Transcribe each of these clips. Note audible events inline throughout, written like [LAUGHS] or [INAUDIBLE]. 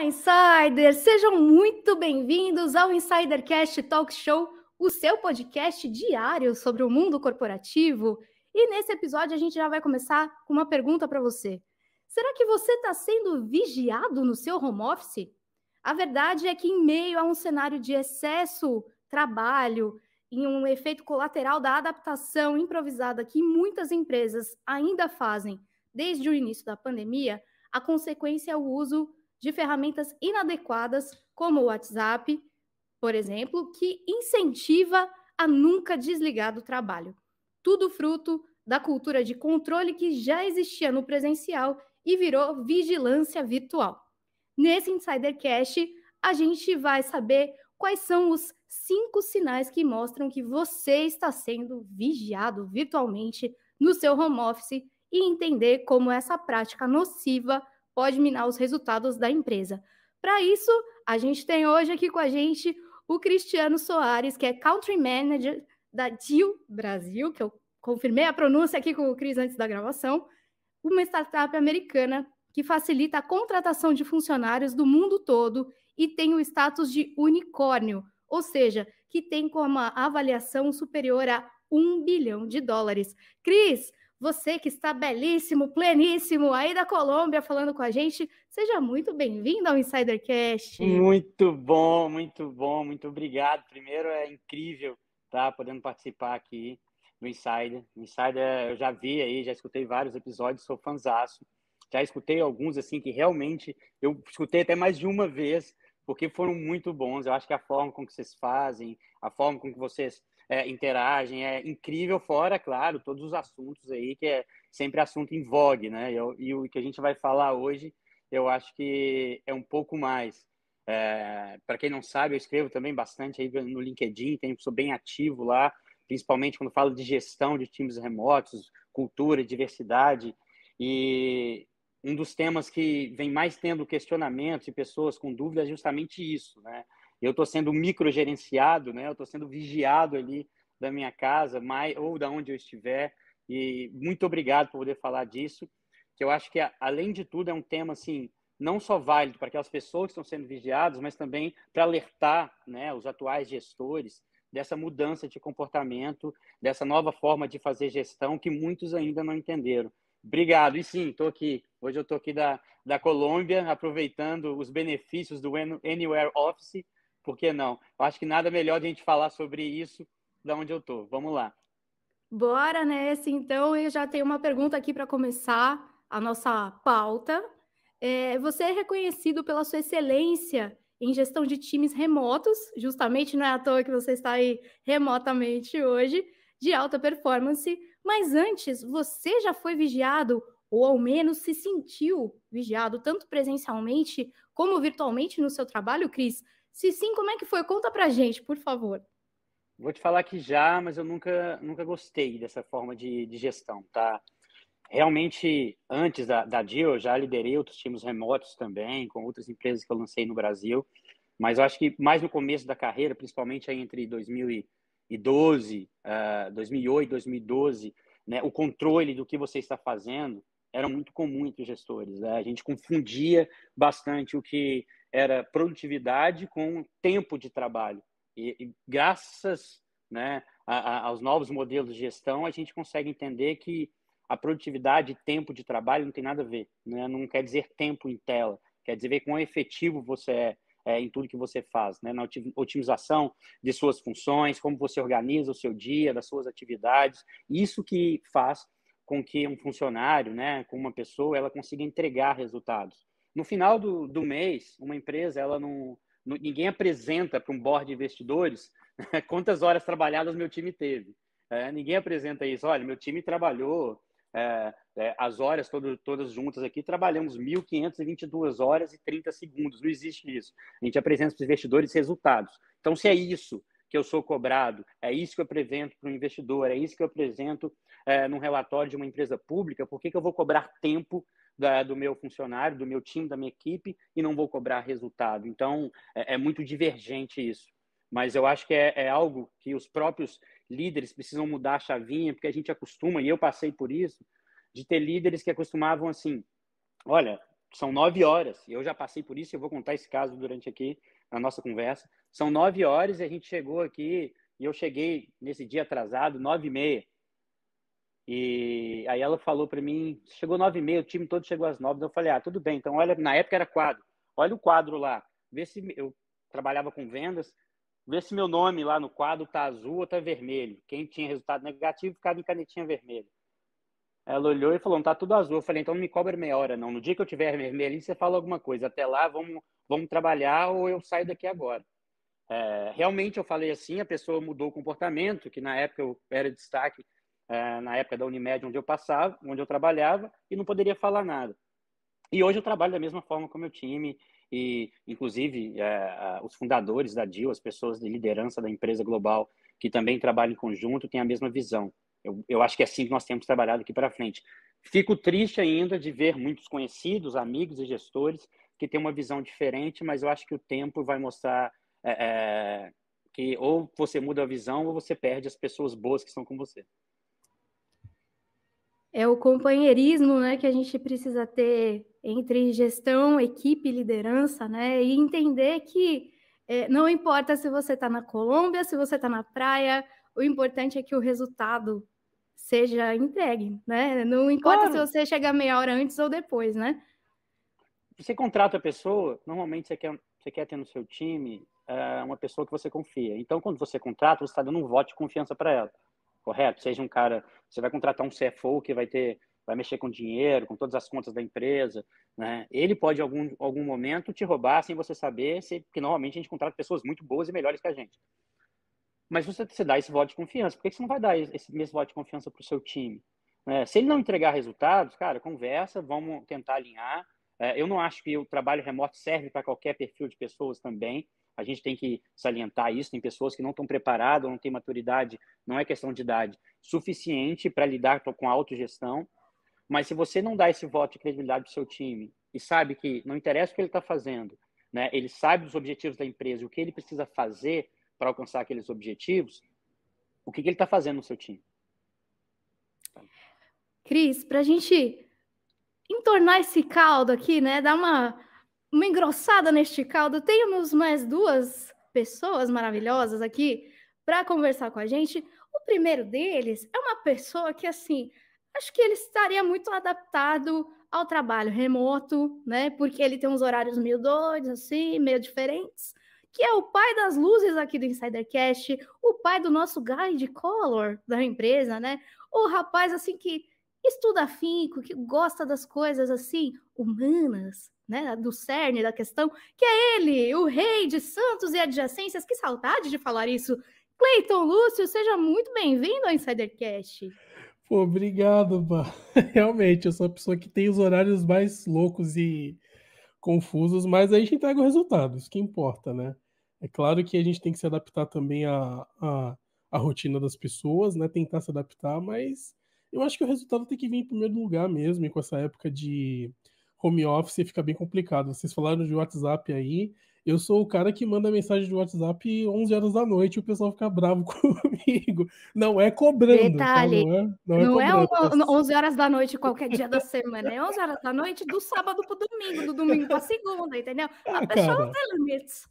Olá, insiders! Sejam muito bem-vindos ao Insidercast Talk Show, o seu podcast diário sobre o mundo corporativo. E nesse episódio a gente já vai começar com uma pergunta para você. Será que você está sendo vigiado no seu home office? A verdade é que, em meio a um cenário de excesso trabalho, em um efeito colateral da adaptação improvisada que muitas empresas ainda fazem desde o início da pandemia, a consequência é o uso de ferramentas inadequadas, como o WhatsApp, por exemplo, que incentiva a nunca desligar do trabalho. Tudo fruto da cultura de controle que já existia no presencial e virou vigilância virtual. Nesse Insidercast, a gente vai saber quais são os cinco sinais que mostram que você está sendo vigiado virtualmente no seu home office e entender como essa prática nociva pode minar os resultados da empresa. Para isso, a gente tem hoje aqui com a gente o Cristiano Soares, que é Country Manager da Deal Brasil, que eu confirmei a pronúncia aqui com o Cris antes da gravação, uma startup americana que facilita a contratação de funcionários do mundo todo e tem o status de unicórnio, ou seja, que tem como avaliação superior a um bilhão de dólares. Cris, você que está belíssimo, pleníssimo, aí da Colômbia falando com a gente, seja muito bem-vindo ao Insidercast. Muito bom, muito bom, muito obrigado. Primeiro, é incrível estar tá, podendo participar aqui do Insider. Insider eu já vi aí, já escutei vários episódios, sou fanzaço. Já escutei alguns, assim, que realmente eu escutei até mais de uma vez, porque foram muito bons. Eu acho que a forma com que vocês fazem, a forma com que vocês é, interagem. É incrível, fora, claro, todos os assuntos aí, que é sempre assunto em vogue, né? E, e o que a gente vai falar hoje, eu acho que é um pouco mais. É, Para quem não sabe, eu escrevo também bastante aí no LinkedIn, tenho, sou bem ativo lá, principalmente quando falo de gestão de times remotos, cultura, diversidade. E um dos temas que vem mais tendo questionamentos e pessoas com dúvidas é justamente isso, né? eu estou sendo microgerenciado, né? Eu estou sendo vigiado ali da minha casa, mais, ou da onde eu estiver. E muito obrigado por poder falar disso, que eu acho que além de tudo é um tema assim não só válido para aquelas pessoas que estão sendo vigiadas, mas também para alertar, né, os atuais gestores dessa mudança de comportamento, dessa nova forma de fazer gestão que muitos ainda não entenderam. Obrigado. E sim, estou aqui. Hoje eu estou aqui da, da Colômbia, aproveitando os benefícios do Anywhere Office por que não? Eu acho que nada melhor de a gente falar sobre isso da onde eu tô. Vamos lá. Bora nessa, né? então. Eu já tenho uma pergunta aqui para começar a nossa pauta. É, você é reconhecido pela sua excelência em gestão de times remotos, justamente não é à toa que você está aí remotamente hoje, de alta performance. Mas antes, você já foi vigiado, ou ao menos se sentiu vigiado, tanto presencialmente como virtualmente no seu trabalho, Cris? Se sim, como é que foi? Conta pra gente, por favor. Vou te falar que já, mas eu nunca, nunca gostei dessa forma de, de gestão, tá? Realmente, antes da, da Deal, eu já liderei outros times remotos também, com outras empresas que eu lancei no Brasil, mas eu acho que mais no começo da carreira, principalmente aí entre 2012, uh, 2008, 2012, né, o controle do que você está fazendo era muito comum entre os gestores. Né? A gente confundia bastante o que era produtividade com tempo de trabalho. E, e graças né, a, a, aos novos modelos de gestão, a gente consegue entender que a produtividade e tempo de trabalho não tem nada a ver. Né? Não quer dizer tempo em tela, quer dizer quão efetivo você é, é, em tudo que você faz, né? na otimização de suas funções, como você organiza o seu dia, das suas atividades. Isso que faz com que um funcionário, né, com uma pessoa, ela consiga entregar resultados. No final do, do mês, uma empresa, ela não, não ninguém apresenta para um board de investidores [LAUGHS] quantas horas trabalhadas meu time teve. É, ninguém apresenta isso. Olha, meu time trabalhou é, é, as horas todo, todas juntas aqui, trabalhamos 1.522 horas e 30 segundos. Não existe isso. A gente apresenta para os investidores resultados. Então, se é isso que eu sou cobrado, é isso que eu apresento para o investidor, é isso que eu apresento é, num relatório de uma empresa pública, por que, que eu vou cobrar tempo da, do meu funcionário, do meu time, da minha equipe e não vou cobrar resultado. Então, é, é muito divergente isso. Mas eu acho que é, é, algo que os próprios líderes precisam mudar a chavinha, porque a gente acostuma, e eu passei por isso, de ter líderes que acostumavam assim: olha, são nove horas, e eu já passei por isso, eu vou contar esse caso durante aqui, na nossa conversa. São nove horas e a gente chegou aqui, e eu cheguei nesse dia atrasado, nove e meia. E aí ela falou para mim, chegou nove e meia, o time todo chegou às nove. Eu falei, ah, tudo bem. Então olha, na época era quadro. Olha o quadro lá, vê se eu trabalhava com vendas, vê se meu nome lá no quadro tá azul ou tá vermelho. Quem tinha resultado negativo ficava em canetinha vermelha. Ela olhou e falou, não tá tudo azul. Eu falei, então não me cobre meia hora não. No dia que eu tiver vermelho, você fala alguma coisa. Até lá, vamos, vamos trabalhar ou eu saio daqui agora. É, realmente eu falei assim, a pessoa mudou o comportamento, que na época eu era destaque eh, na época da Unimed, onde eu passava, onde eu trabalhava, e não poderia falar nada. E hoje eu trabalho da mesma forma com o meu time, e inclusive eh, eh, os fundadores da DIL, as pessoas de liderança da empresa global, que também trabalham em conjunto, têm a mesma visão. Eu, eu acho que é assim que nós temos trabalhado aqui para frente. Fico triste ainda de ver muitos conhecidos, amigos e gestores que têm uma visão diferente, mas eu acho que o tempo vai mostrar é, é, que ou você muda a visão ou você perde as pessoas boas que estão com você é o companheirismo né, que a gente precisa ter entre gestão, equipe, liderança, né? E entender que é, não importa se você está na Colômbia, se você está na praia, o importante é que o resultado seja entregue, né? Não importa claro. se você chegar meia hora antes ou depois, né? Você contrata a pessoa, normalmente você quer, você quer ter no seu time uh, uma pessoa que você confia. Então, quando você contrata, você está dando um voto de confiança para ela correto? Seja um cara, você vai contratar um CFO que vai ter, vai mexer com dinheiro, com todas as contas da empresa, né? Ele pode, em algum, algum momento, te roubar sem você saber, se, porque normalmente a gente contrata pessoas muito boas e melhores que a gente. Mas você, você dá esse voto de confiança. Por que você não vai dar esse mesmo voto de confiança para o seu time? É, se ele não entregar resultados, cara, conversa, vamos tentar alinhar. É, eu não acho que o trabalho remoto serve para qualquer perfil de pessoas também a gente tem que salientar isso. Tem pessoas que não estão preparadas, não têm maturidade, não é questão de idade, suficiente para lidar com a autogestão. Mas se você não dá esse voto de credibilidade para o seu time e sabe que não interessa o que ele está fazendo, né? ele sabe os objetivos da empresa, o que ele precisa fazer para alcançar aqueles objetivos, o que, que ele está fazendo no seu time? Cris, para a gente entornar esse caldo aqui, né? Dar uma uma engrossada neste caldo, temos mais duas pessoas maravilhosas aqui para conversar com a gente. O primeiro deles é uma pessoa que, assim, acho que ele estaria muito adaptado ao trabalho remoto, né? Porque ele tem uns horários meio doidos, assim, meio diferentes. Que é o pai das luzes aqui do Insidercast, o pai do nosso guide color da empresa, né? O rapaz, assim, que estuda afinco, que gosta das coisas, assim, humanas, né, do cerne da questão, que é ele, o rei de Santos e adjacências. Que saudade de falar isso. Cleiton Lúcio, seja muito bem-vindo ao Insidercast. Pô, obrigado, pá. [LAUGHS] Realmente, eu sou a pessoa que tem os horários mais loucos e confusos, mas aí a gente entrega o resultado, isso que importa, né? É claro que a gente tem que se adaptar também à, à, à rotina das pessoas, né? Tentar se adaptar, mas eu acho que o resultado tem que vir em primeiro lugar mesmo, e com essa época de home office fica bem complicado. Vocês falaram de WhatsApp aí. Eu sou o cara que manda mensagem de WhatsApp 11 horas da noite e o pessoal fica bravo [LAUGHS] comigo. Não é cobrando. Tá? Detalhe, tá? não é, não é, cobrando, é 11 horas da noite qualquer dia da semana. É 11 horas da noite do sábado para domingo, do domingo para segunda, entendeu? Ah, a pessoa cara. não tem limites.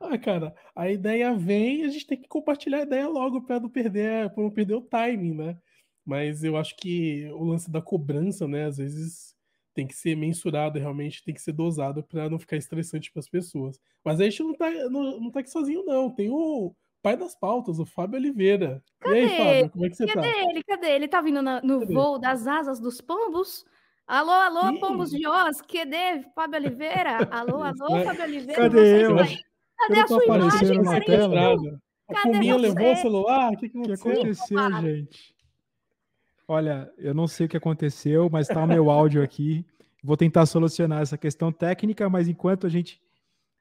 Ah, cara, a ideia vem, a gente tem que compartilhar a ideia logo para não perder, para não perder o timing, né? Mas eu acho que o lance da cobrança, né, às vezes tem que ser mensurado realmente, tem que ser dosado para não ficar estressante para as pessoas. Mas a gente não tá, não, não tá aqui sozinho, não. Tem o pai das pautas, o Fábio Oliveira. Cadê? E aí, Fábio, como é que você Cadê tá? Cadê ele? Cadê ele? Tá vindo no voo das asas dos pombos? Alô, alô, Sim. pombos de Oz, cadê Fábio Oliveira? Alô, alô, Fábio Oliveira. Cadê tá eu? Cadê eu a sua imagem, na tela? Cadê a levou o celular? O que, que, que aconteceu, gente? Olha, eu não sei o que aconteceu, mas está o meu áudio aqui. Vou tentar solucionar essa questão técnica, mas enquanto a gente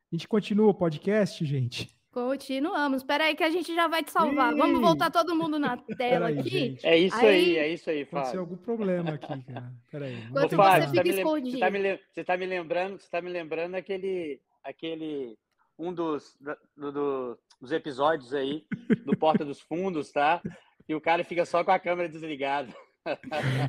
a gente continua o podcast, gente. Continuamos. Espera aí que a gente já vai te salvar. Ih! Vamos voltar todo mundo na tela aí, aqui. Gente. É isso aí, aí, é isso aí, Fábio. Tem algum problema aqui, cara. Peraí. Ô, Fábio, você fica tá escondido. Você tá, me, você tá me lembrando, você tá me lembrando aquele, aquele um dos, do, do, dos episódios aí do Porta dos Fundos, tá? e o cara fica só com a câmera desligada.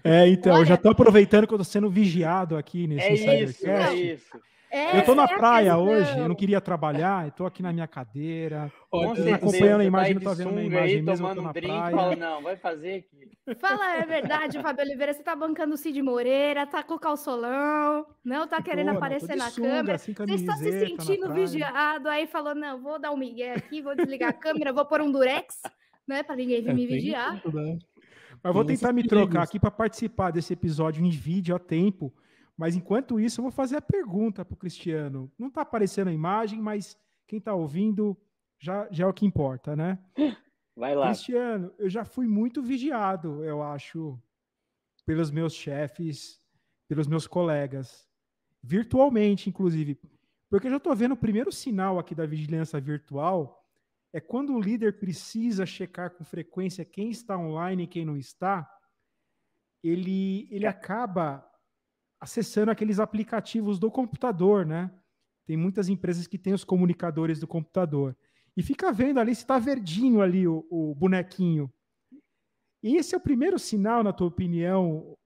É, então, Olha, eu já estou aproveitando que eu tô sendo vigiado aqui nesse é isso, é isso. É eu estou na é praia hoje, eu não queria trabalhar, estou aqui na minha cadeira, Com acompanhando a imagem, não tá vendo a imagem aí, mesmo, tomando um drink, praia. Fala, não, vai fazer aqui. Fala, é verdade, Fábio Oliveira, você está bancando o Cid Moreira, está com o calçolão, não está querendo aparecer na sunga, câmera, assim, você está se sentindo vigiado, aí falou, não, vou dar um migué aqui, vou desligar a câmera, vou pôr um durex, né? Para ninguém é, me vigiar. Isso, né? Mas vou tentar me trocar aqui para participar desse episódio em vídeo a tempo. Mas enquanto isso, eu vou fazer a pergunta para o Cristiano. Não está aparecendo a imagem, mas quem está ouvindo já, já é o que importa, né? Vai lá. Cristiano, eu já fui muito vigiado, eu acho, pelos meus chefes, pelos meus colegas, virtualmente, inclusive. Porque eu já estou vendo o primeiro sinal aqui da vigilância virtual é quando o líder precisa checar com frequência quem está online e quem não está, ele, ele é. acaba acessando aqueles aplicativos do computador, né? Tem muitas empresas que têm os comunicadores do computador. E fica vendo ali se está verdinho ali o, o bonequinho. E esse é o primeiro sinal, na tua opinião,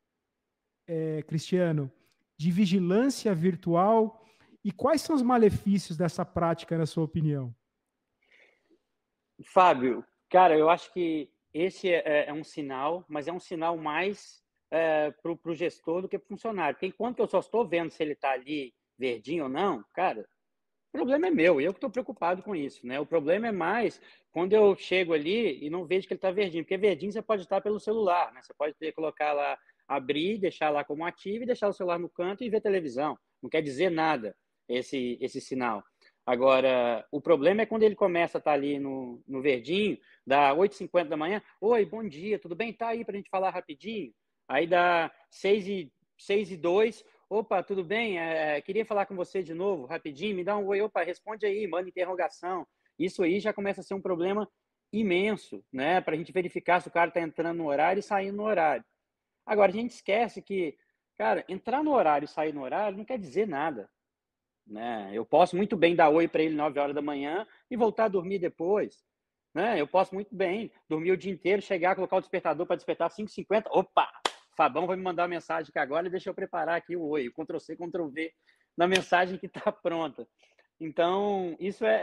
é, Cristiano, de vigilância virtual? E quais são os malefícios dessa prática, na sua opinião? Fábio, cara, eu acho que esse é, é, é um sinal, mas é um sinal mais é, para o gestor do que para o funcionário. Porque enquanto eu só estou vendo se ele está ali verdinho ou não, cara, o problema é meu, eu que estou preocupado com isso, né? O problema é mais quando eu chego ali e não vejo que ele está verdinho, porque verdinho você pode estar pelo celular, né? Você pode ter, colocar lá, abrir, deixar lá como ativo e deixar o celular no canto e ver televisão. Não quer dizer nada esse, esse sinal. Agora, o problema é quando ele começa a estar tá ali no, no verdinho, dá 8h50 da manhã, oi, bom dia, tudo bem? Tá aí para a gente falar rapidinho. Aí dá 6 e, 6 e 2, opa, tudo bem? É, queria falar com você de novo, rapidinho, me dá um oi, opa, responde aí, manda interrogação. Isso aí já começa a ser um problema imenso, né? Para a gente verificar se o cara está entrando no horário e saindo no horário. Agora, a gente esquece que, cara, entrar no horário e sair no horário não quer dizer nada. Né? Eu posso muito bem dar oi para ele 9 horas da manhã e voltar a dormir depois. Né? Eu posso muito bem dormir o dia inteiro, chegar, colocar o despertador para despertar 5h50. Opa! Fabão vai me mandar uma mensagem aqui agora e deixa eu preparar aqui o oi, o Ctrl C, Ctrl V na mensagem que está pronta. Então, isso é,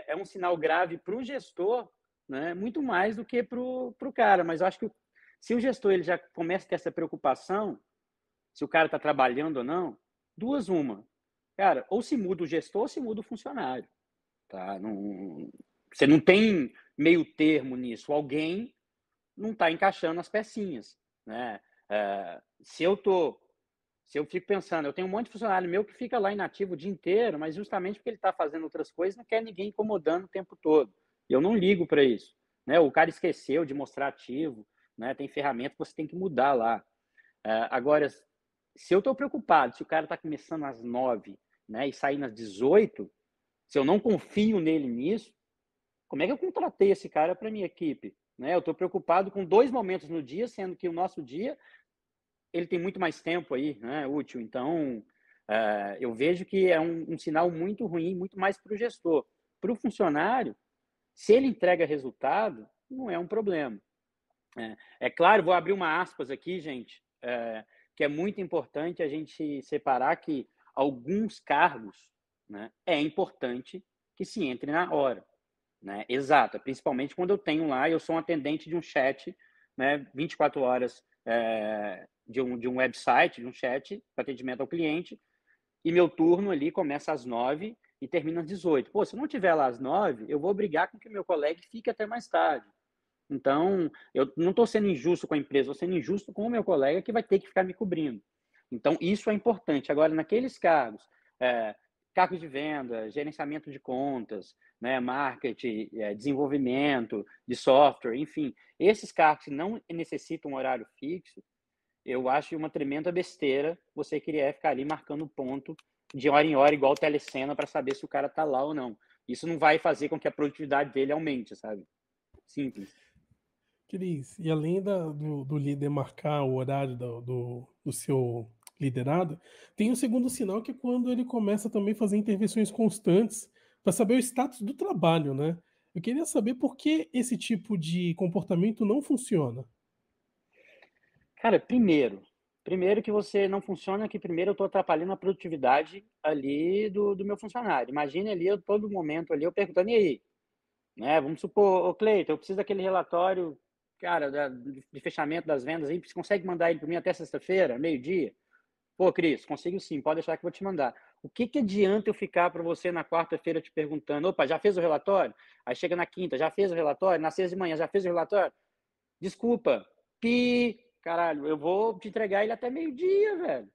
é, é, é um sinal grave para o gestor, né? muito mais do que para o cara. Mas eu acho que se o gestor ele já começa a ter essa preocupação, se o cara está trabalhando ou não, duas uma. Cara, ou se muda o gestor ou se muda o funcionário. Tá? Não, você não tem meio termo nisso. Alguém não está encaixando as pecinhas. Né? É, se eu tô, se eu fico pensando, eu tenho um monte de funcionário meu que fica lá inativo o dia inteiro, mas justamente porque ele está fazendo outras coisas, não quer ninguém incomodando o tempo todo. E eu não ligo para isso. Né? O cara esqueceu de mostrar ativo, né? tem ferramenta que você tem que mudar lá. É, agora, se eu estou preocupado, se o cara está começando às nove né, e sair nas 18, se eu não confio nele nisso, como é que eu contratei esse cara para minha equipe? Né? Eu estou preocupado com dois momentos no dia, sendo que o nosso dia ele tem muito mais tempo aí, né, útil. Então, uh, eu vejo que é um, um sinal muito ruim, muito mais para o gestor. Para o funcionário, se ele entrega resultado, não é um problema. É, é, claro, vou abrir uma aspas aqui, gente, é, que é muito importante a gente separar que alguns cargos, né, é importante que se entre na hora. Né? Exato, principalmente quando eu tenho lá, eu sou um atendente de um chat, né, 24 horas é, de, um, de um website, de um chat, para atendimento ao cliente, e meu turno ali começa às 9 e termina às 18. Pô, se eu não tiver lá às 9, eu vou brigar com que meu colega fique até mais tarde. Então, eu não estou sendo injusto com a empresa, estou sendo injusto com o meu colega que vai ter que ficar me cobrindo. Então, isso é importante. Agora, naqueles cargos, é, cargos de venda, gerenciamento de contas, né, marketing, é, desenvolvimento de software, enfim, esses cargos que não necessitam um horário fixo, eu acho uma tremenda besteira você querer ficar ali marcando ponto de hora em hora, igual telecena, para saber se o cara está lá ou não. Isso não vai fazer com que a produtividade dele aumente, sabe? Simples. Cris, e além da, do, do, líder marcar o horário do, do, do seu liderado, tem um segundo sinal que é quando ele começa também a fazer intervenções constantes para saber o status do trabalho, né? Eu queria saber por que esse tipo de comportamento não funciona. Cara, primeiro, primeiro que você não funciona, que primeiro eu estou atrapalhando a produtividade ali do, do meu funcionário. Imagine ali, eu, todo momento ali, eu perguntando, e aí? Né? Vamos supor, o Cleiton, eu preciso daquele relatório cara, da, de fechamento das vendas aí, você consegue mandar ele para mim até sexta-feira, meio-dia? Pô, Cris, consigo sim, pode deixar que eu vou te mandar. O que, que adianta eu ficar para você na quarta-feira te perguntando, opa, já fez o relatório? Aí chega na quinta, já fez o relatório? Na sexta de manhã, já fez o relatório? Desculpa, pi, caralho, eu vou te entregar ele até meio-dia, velho.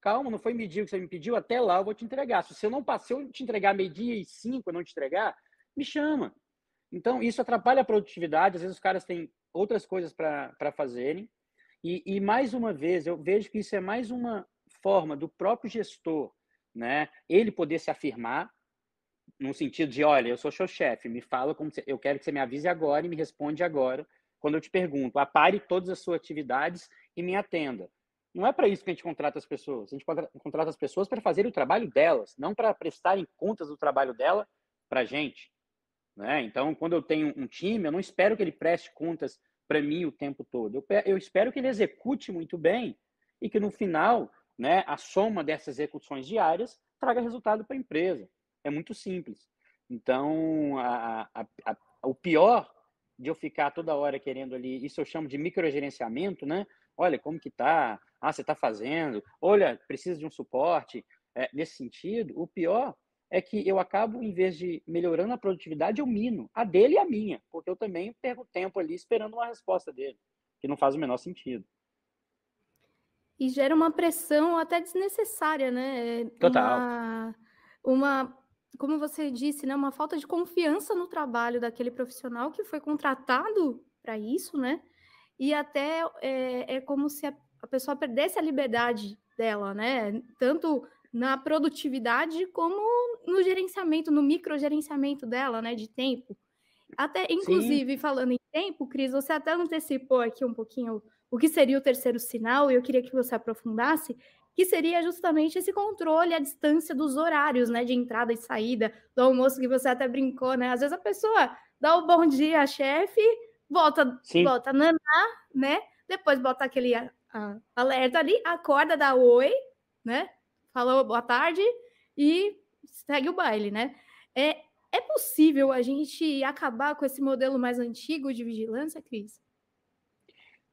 Calma, não foi medir o que você me pediu, até lá eu vou te entregar. Se eu não passei, eu te entregar meio-dia e cinco, eu não te entregar, me chama. Então, isso atrapalha a produtividade, às vezes os caras têm outras coisas para fazerem. E, e, mais uma vez, eu vejo que isso é mais uma forma do próprio gestor, né? Ele poder se afirmar no sentido de, olha, eu sou seu chefe, me fala como você, eu quero que você me avise agora e me responde agora quando eu te pergunto. Apare todas as suas atividades e me atenda. Não é para isso que a gente contrata as pessoas. A gente contrata as pessoas para fazer o trabalho delas, não para prestarem contas do trabalho dela para a gente. Né? Então, quando eu tenho um time, eu não espero que ele preste contas para mim o tempo todo. Eu, eu espero que ele execute muito bem e que no final, né, a soma dessas execuções diárias traga resultado para a empresa. É muito simples. Então, a, a, a, o pior de eu ficar toda hora querendo ali, isso eu chamo de microgerenciamento, né? Olha como que tá, ah, você está fazendo, olha, precisa de um suporte. É, nesse sentido, o pior é que eu acabo, em vez de melhorando a produtividade, eu mino a dele e a minha, porque eu também perco tempo ali esperando uma resposta dele, que não faz o menor sentido. E gera uma pressão até desnecessária, né? É Total. Uma, uma como você disse, né, uma falta de confiança no trabalho daquele profissional que foi contratado para isso, né? E até é, é como se a, a pessoa perdesse a liberdade dela, né? Tanto na produtividade como no gerenciamento, no microgerenciamento dela, né, de tempo. Até, inclusive, Sim. falando em tempo, Cris, você até antecipou aqui um pouquinho o que seria o terceiro sinal, e eu queria que você aprofundasse, que seria justamente esse controle à distância dos horários, né, de entrada e saída, do almoço que você até brincou, né? Às vezes a pessoa dá o bom dia à chefe, volta, volta naná, né? Depois bota aquele a, a, alerta ali, acorda, dá oi, né? falou boa tarde e segue o baile, né? É, é possível a gente acabar com esse modelo mais antigo de vigilância, Cris?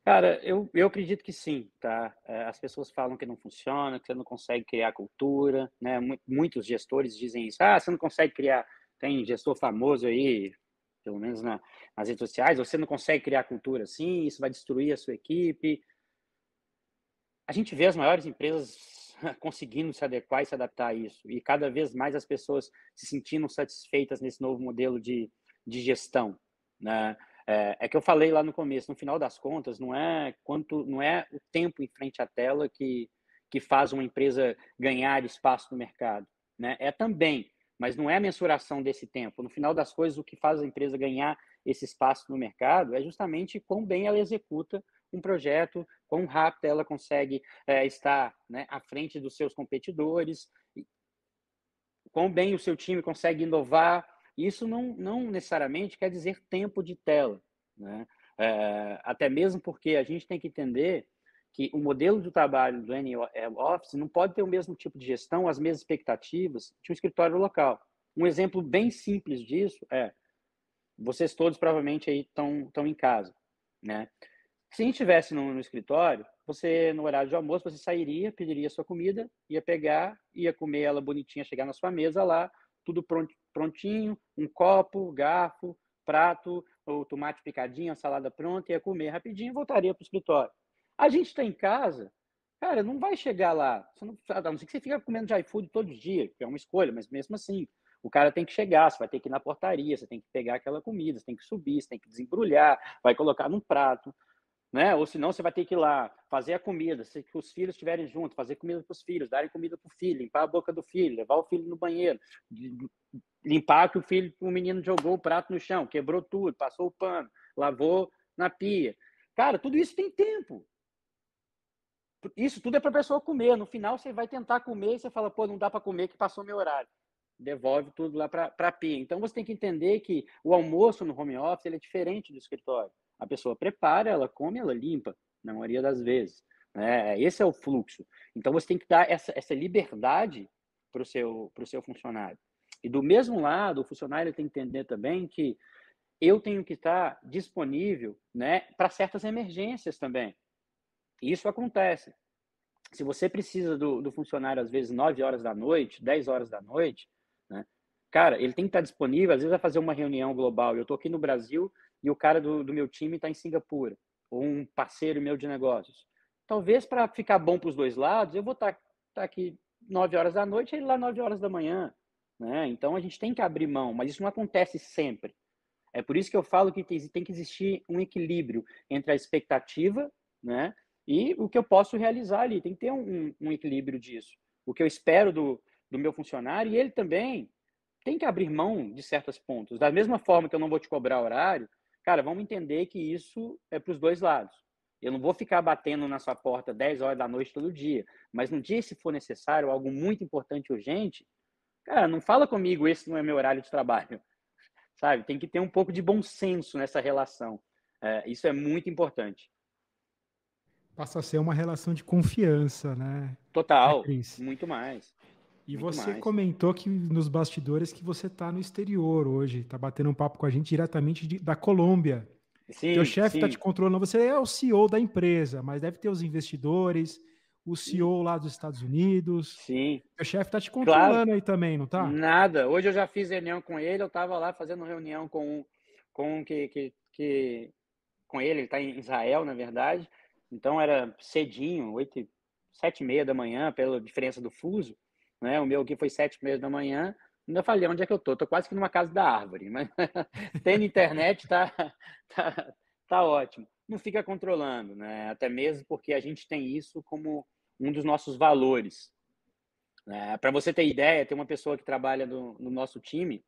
Cara, eu, eu acredito que sim, tá? É, as pessoas falam que não funciona, que você não consegue criar cultura, né? Muitos gestores dizem isso. Ah, você não consegue criar... Tem gestor famoso aí, pelo menos na, nas redes sociais, você não consegue criar cultura assim, isso vai destruir a sua equipe. A gente vê as maiores empresas [LAUGHS] conseguindo se adequar e se adaptar a isso. E cada vez mais as pessoas se sentindo satisfeitas nesse novo modelo de, de gestão. Né? É, é, que eu falei lá no começo, no final das contas, não é quanto, não é o tempo em frente à tela que, que faz uma empresa ganhar espaço no mercado. Né? É também, mas não é a mensuração desse tempo. No final das coisas, o que faz a empresa ganhar esse espaço no mercado é justamente quão bem ela executa um projeto, quão rápido ela consegue é, estar né, à frente dos seus competidores, quão bem o seu time consegue inovar. Isso não, não necessariamente quer dizer tempo de tela. Né? É, até mesmo porque a gente tem que entender que o modelo de trabalho do N-Office é, não pode ter o mesmo tipo de gestão, as mesmas expectativas de um escritório local. Um exemplo bem simples disso é, vocês todos provavelmente aí estão em casa, né? Se a gente estivesse no, no, escritório, você, no horário de almoço, você sairia, pediria sua comida, ia pegar, ia comer ela bonitinha, chegar na sua mesa lá, tudo prontinho, um copo, garfo, prato, o tomate picadinho, a salada pronta, ia comer rapidinho e voltaria para o escritório. A gente está em casa, cara, não vai chegar lá, você não, a não ser que você fica comendo de iFood todo dia, que é uma escolha, mas mesmo assim, o cara tem que chegar, você vai ter que ir na portaria, você tem que pegar aquela comida, você tem que subir, você tem que desembrulhar, vai colocar num prato né? Ou senão você vai ter que ir lá fazer a comida, se que os filhos estiverem juntos, fazer comida para os filhos, darem comida para o filho, limpar a boca do filho, levar o filho no banheiro, limpar que o filho, o menino jogou o prato no chão, quebrou tudo, passou o pano, lavou na pia. Cara, tudo isso tem tempo. Isso tudo é para a pessoa comer. No final você vai tentar comer e você fala, pô, não dá para comer que passou meu horário. Devolve tudo lá para a pia. Então você tem que entender que o almoço no home office ele é diferente do escritório. A pessoa prepara, ela come, ela limpa, na maioria das vezes. Né? Esse é o fluxo. Então você tem que dar essa, essa liberdade para o seu, pro seu funcionário. E do mesmo lado, o funcionário tem que entender também que eu tenho que estar disponível né, para certas emergências também. E isso acontece. Se você precisa do, do funcionário, às vezes, 9 horas da noite, 10 horas da noite, né, cara, ele tem que estar disponível, às vezes vai fazer uma reunião global. Eu estou aqui no Brasil, e o cara do, do meu time está em Singapura, ou um parceiro meu de negócios. Talvez para ficar bom para os dois lados, eu vou estar tá, tá aqui 9 horas da noite e ele lá 9 horas da manhã. Né? Então a gente tem que abrir mão, mas isso não acontece sempre. É por isso que eu falo que tem que existir um equilíbrio entre a expectativa né, e o que eu posso realizar ali. Tem que ter um, um equilíbrio disso. O que eu espero do, do meu funcionário e ele também tem que abrir mão de certos pontos. Da mesma forma que eu não vou te cobrar horário, Cara, vamos entender que isso é para os dois lados. Eu não vou ficar batendo na sua porta 10 horas da noite todo dia, mas no dia, se for necessário, algo muito importante, urgente, cara, não fala comigo, esse não é meu horário de trabalho. [LAUGHS] Sabe? Tem que ter um pouco de bom senso nessa relação. É, isso é muito importante. Passa a ser uma relação de confiança, né? Total, é, muito mais. E você mais. comentou que nos bastidores que você está no exterior hoje, está batendo um papo com a gente diretamente de, da Colômbia. Sim, Teu chefe está te controlando, você é o CEO da empresa, mas deve ter os investidores, o CEO sim. lá dos Estados Unidos. Sim. Teu chefe está te controlando claro. aí também, não está? Nada. Hoje eu já fiz reunião com ele, eu estava lá fazendo reunião com um, com um que, que, que, com ele, ele está em Israel, na verdade. Então era cedinho, oito, sete e meia da manhã, pela diferença do fuso né? O meu aqui foi sete e meia da manhã. ainda falei, onde é que eu tô? Tô quase que numa casa da árvore, [LAUGHS] mas tendo internet tá, [LAUGHS] tá, tá ótimo. Não fica controlando, né? Até mesmo porque a gente tem isso como um dos nossos valores. É, né? Para você ter ideia, tem uma pessoa que trabalha no, no, nosso time,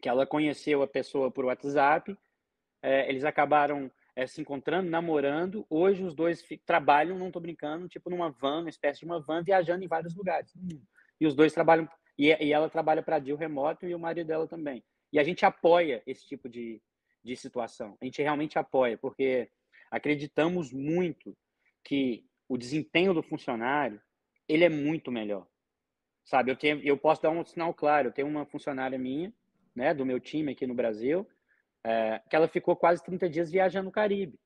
que ela conheceu a pessoa por WhatsApp, é, eles acabaram é, se encontrando, namorando. Hoje os dois trabalham, não tô brincando, tipo numa van, uma espécie de uma van, viajando em vários lugares. Hum e os dois trabalham e, e ela trabalha para a Dil remoto e o marido dela também. E a gente apoia esse tipo de, de situação. A gente realmente apoia, porque acreditamos muito que o desempenho do funcionário ele é muito melhor. Sabe, eu, tenho, eu posso dar um sinal claro. Eu tenho uma funcionária minha, né, do meu time aqui no Brasil, é, que ela ficou quase 30 dias viajando no Caribe.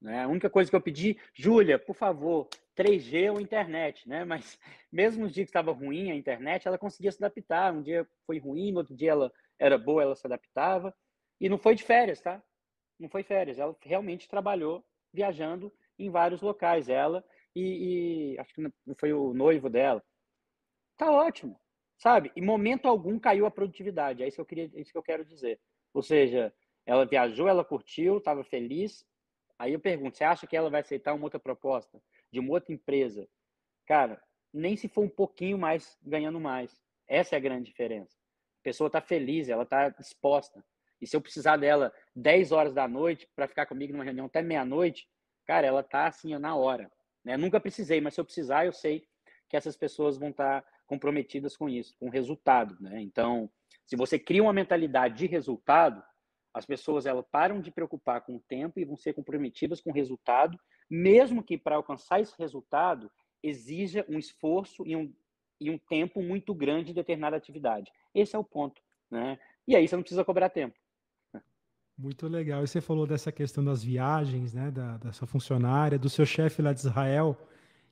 Né? A única coisa que eu pedi, Júlia, por favor, 3G ou internet, né? Mas [LAUGHS] mesmo os dias que estava ruim a internet, ela conseguia se adaptar. Um dia foi ruim, no outro dia ela era boa, ela se adaptava. E não foi de férias, tá? Não foi férias. Ela realmente trabalhou viajando em vários locais, ela e, e acho que não foi o noivo dela. Tá ótimo, sabe? Em momento algum caiu a produtividade. É isso que eu queria, é isso que eu quero dizer. Ou seja, ela viajou, ela curtiu, estava feliz. Aí eu pergunto, você acha que ela vai aceitar uma outra proposta? de uma outra empresa, cara, nem se for um pouquinho mais ganhando mais. Essa é a grande diferença. A pessoa está feliz, ela está disposta. E se eu precisar dela 10 horas da noite para ficar comigo numa reunião até meia-noite, cara, ela está assim na hora. Né? Nunca precisei, mas se eu precisar, eu sei que essas pessoas vão estar tá comprometidas com isso, com resultado. Né? Então, se você cria uma mentalidade de resultado, as pessoas elas param de preocupar com o tempo e vão ser comprometidas com o resultado mesmo que para alcançar esse resultado exija um esforço e um, e um tempo muito grande em determinada atividade. Esse é o ponto. Né? E aí você não precisa cobrar tempo. Muito legal. E você falou dessa questão das viagens, né? Da, da sua funcionária, do seu chefe lá de Israel.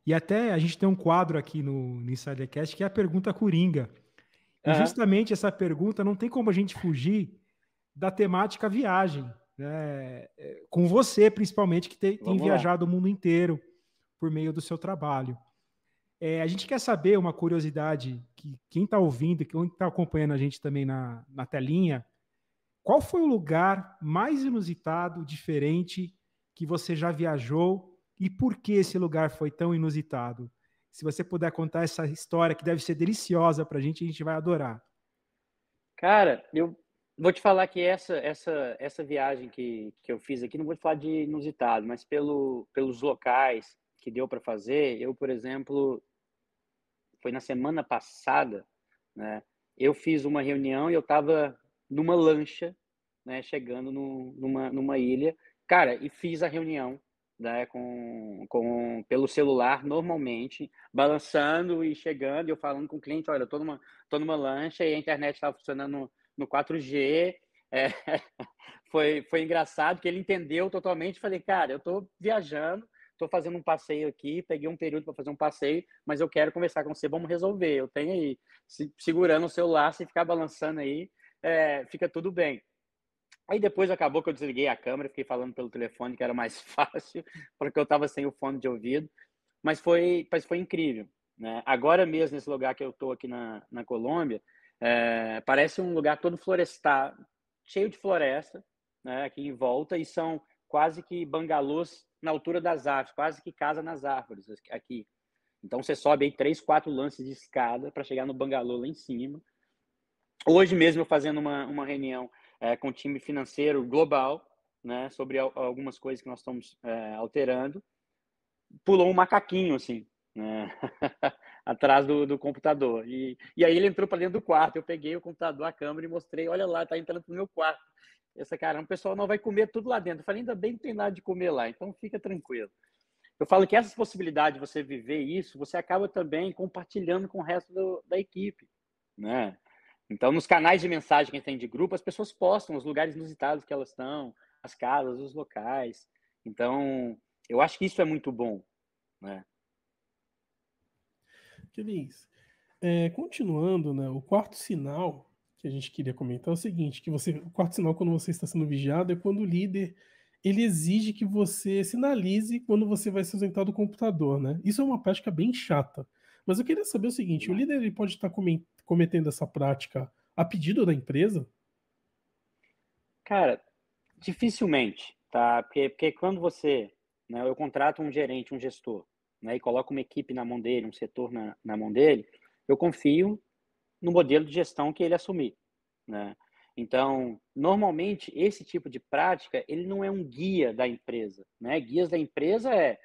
E até a gente tem um quadro aqui no, no Insidercast que é a pergunta coringa. E uhum. justamente essa pergunta não tem como a gente fugir da temática viagem né, com você, principalmente, que tem, tem viajado o mundo inteiro por meio do seu trabalho. É, a gente quer saber uma curiosidade que quem está ouvindo, quem está acompanhando a gente também na, na telinha, qual foi o lugar mais inusitado, diferente, que você já viajou e por que esse lugar foi tão inusitado? Se você puder contar essa história, que deve ser deliciosa para a gente, a gente vai adorar. Cara, eu Vou te falar que essa essa essa viagem que, que eu fiz aqui, não vou te falar de inusitado, mas pelo, pelos locais que deu para fazer, eu, por exemplo, foi na semana passada, né? Eu fiz uma reunião e eu estava numa lancha, né, chegando no, numa, numa ilha, cara, e fiz a reunião né, com, com, pelo celular normalmente, balançando e chegando, eu falando com o cliente, olha, eu tô numa, tô numa lancha e a internet estava funcionando no 4G. É, [LAUGHS] foi, foi engraçado que ele entendeu totalmente. Falei, cara, eu estou viajando, estou fazendo um passeio aqui, peguei um período para fazer um passeio, mas eu quero conversar com você, vamos resolver. Eu tenho aí, se, segurando o celular, se ficar balançando aí, é, fica tudo bem. Aí depois acabou que eu desliguei a câmera, fiquei falando pelo telefone, que era mais [LAUGHS] fácil, porque eu estava sem o fone de ouvido. Mas foi, mas foi incrível. Né? Agora mesmo, nesse lugar que eu estou aqui na, na Colômbia, é, parece um lugar todo florestado, cheio de floresta né, aqui em volta, e são quase que bangalôs na altura das árvores, quase que casa nas árvores aqui. Então você sobe aí três, quatro lances de escada para chegar no bangalô lá em cima. Hoje mesmo eu fazendo uma, uma reunião é, com o time financeiro global, né, sobre algumas coisas que nós estamos é, alterando, pulou um macaquinho assim, né? [LAUGHS] atrás do, do computador. E, e aí ele entrou para dentro do quarto. Eu peguei o computador, a câmera e mostrei: olha lá, está entrando no meu quarto. Essa cara, o pessoal não vai comer tudo lá dentro. Eu falei: ainda bem que tem nada de comer lá, então fica tranquilo. Eu falo que essas possibilidades de você viver isso, você acaba também compartilhando com o resto do, da equipe, né? Então, nos canais de mensagem que a gente tem de grupo, as pessoas postam os lugares inusitados que elas estão, as casas, os locais. Então, eu acho que isso é muito bom, né? Diniz. É, continuando, né, o quarto sinal que a gente queria comentar é o seguinte, que você, o quarto sinal quando você está sendo vigiado é quando o líder ele exige que você sinalize quando você vai se ausentar do computador, né? Isso é uma prática bem chata. Mas eu queria saber o seguinte, o líder ele pode estar cometendo essa prática a pedido da empresa? Cara, dificilmente, tá? Porque, porque quando você, né, eu contrato um gerente, um gestor, né, e coloca uma equipe na mão dele, um setor na, na mão dele, eu confio no modelo de gestão que ele assumir. Né? Então, normalmente, esse tipo de prática, ele não é um guia da empresa. Né? Guias da empresa é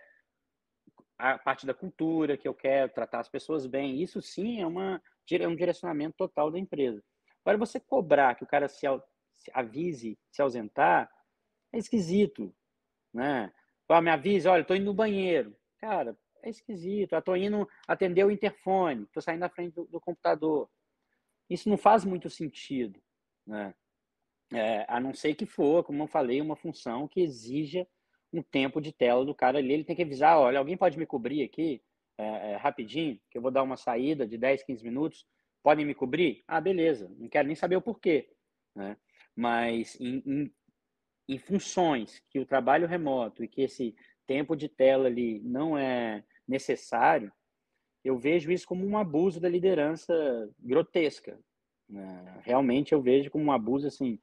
a parte da cultura que eu quero, tratar as pessoas bem. Isso sim é, uma, é um direcionamento total da empresa. Agora, você cobrar que o cara se, se avise, se ausentar, é esquisito. Né? Ah, me avise, olha, estou indo no banheiro. Cara, é esquisito. Eu tô indo atender o interfone, tô saindo na frente do, do computador. Isso não faz muito sentido, né? É, a não ser que for, como eu falei, uma função que exija um tempo de tela do cara ali. Ele tem que avisar, olha, alguém pode me cobrir aqui é, é, rapidinho, que eu vou dar uma saída de 10, 15 minutos. Podem me cobrir? Ah, beleza. Não quero nem saber o porquê. Né? Mas em, em, em funções que o trabalho remoto e que esse tempo de tela ali não é necessário, eu vejo isso como um abuso da liderança grotesca. Né? Realmente eu vejo como um abuso assim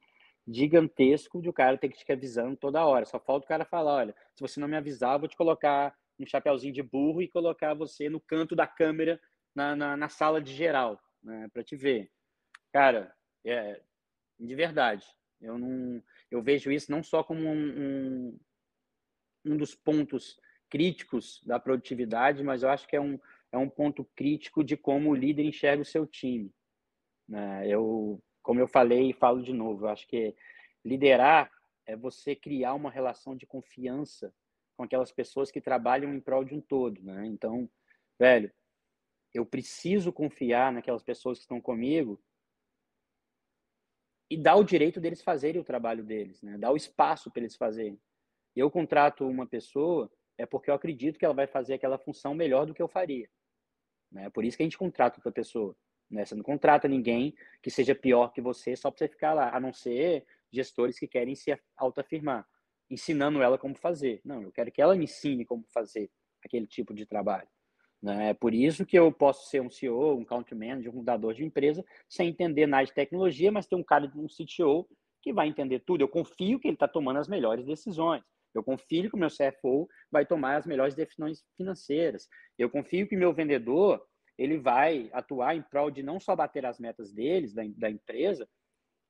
gigantesco de o cara ter que te avisando toda hora. Só falta o cara falar, olha, se você não me avisar, eu vou te colocar um chapéuzinho de burro e colocar você no canto da câmera na, na, na sala de geral né, para te ver. Cara, é, de verdade, eu não, eu vejo isso não só como um, um, um dos pontos críticos da produtividade, mas eu acho que é um, é um ponto crítico de como o líder enxerga o seu time. Né? Eu, como eu falei e falo de novo, eu acho que liderar é você criar uma relação de confiança com aquelas pessoas que trabalham em prol de um todo, né? Então, velho, eu preciso confiar naquelas pessoas que estão comigo e dar o direito deles fazerem o trabalho deles, né? Dar o espaço para eles fazerem. Eu contrato uma pessoa é porque eu acredito que ela vai fazer aquela função melhor do que eu faria. Né? Por isso que a gente contrata outra pessoa. Né? Você não contrata ninguém que seja pior que você só para você ficar lá, a não ser gestores que querem se autoafirmar, ensinando ela como fazer. Não, eu quero que ela me ensine como fazer aquele tipo de trabalho. Né? É por isso que eu posso ser um CEO, um country manager, um fundador de empresa, sem entender nada de tecnologia, mas ter um cara, um CTO, que vai entender tudo. Eu confio que ele está tomando as melhores decisões. Eu confio que o meu CFO vai tomar as melhores definições financeiras. Eu confio que meu vendedor ele vai atuar em prol de não só bater as metas deles, da, da empresa,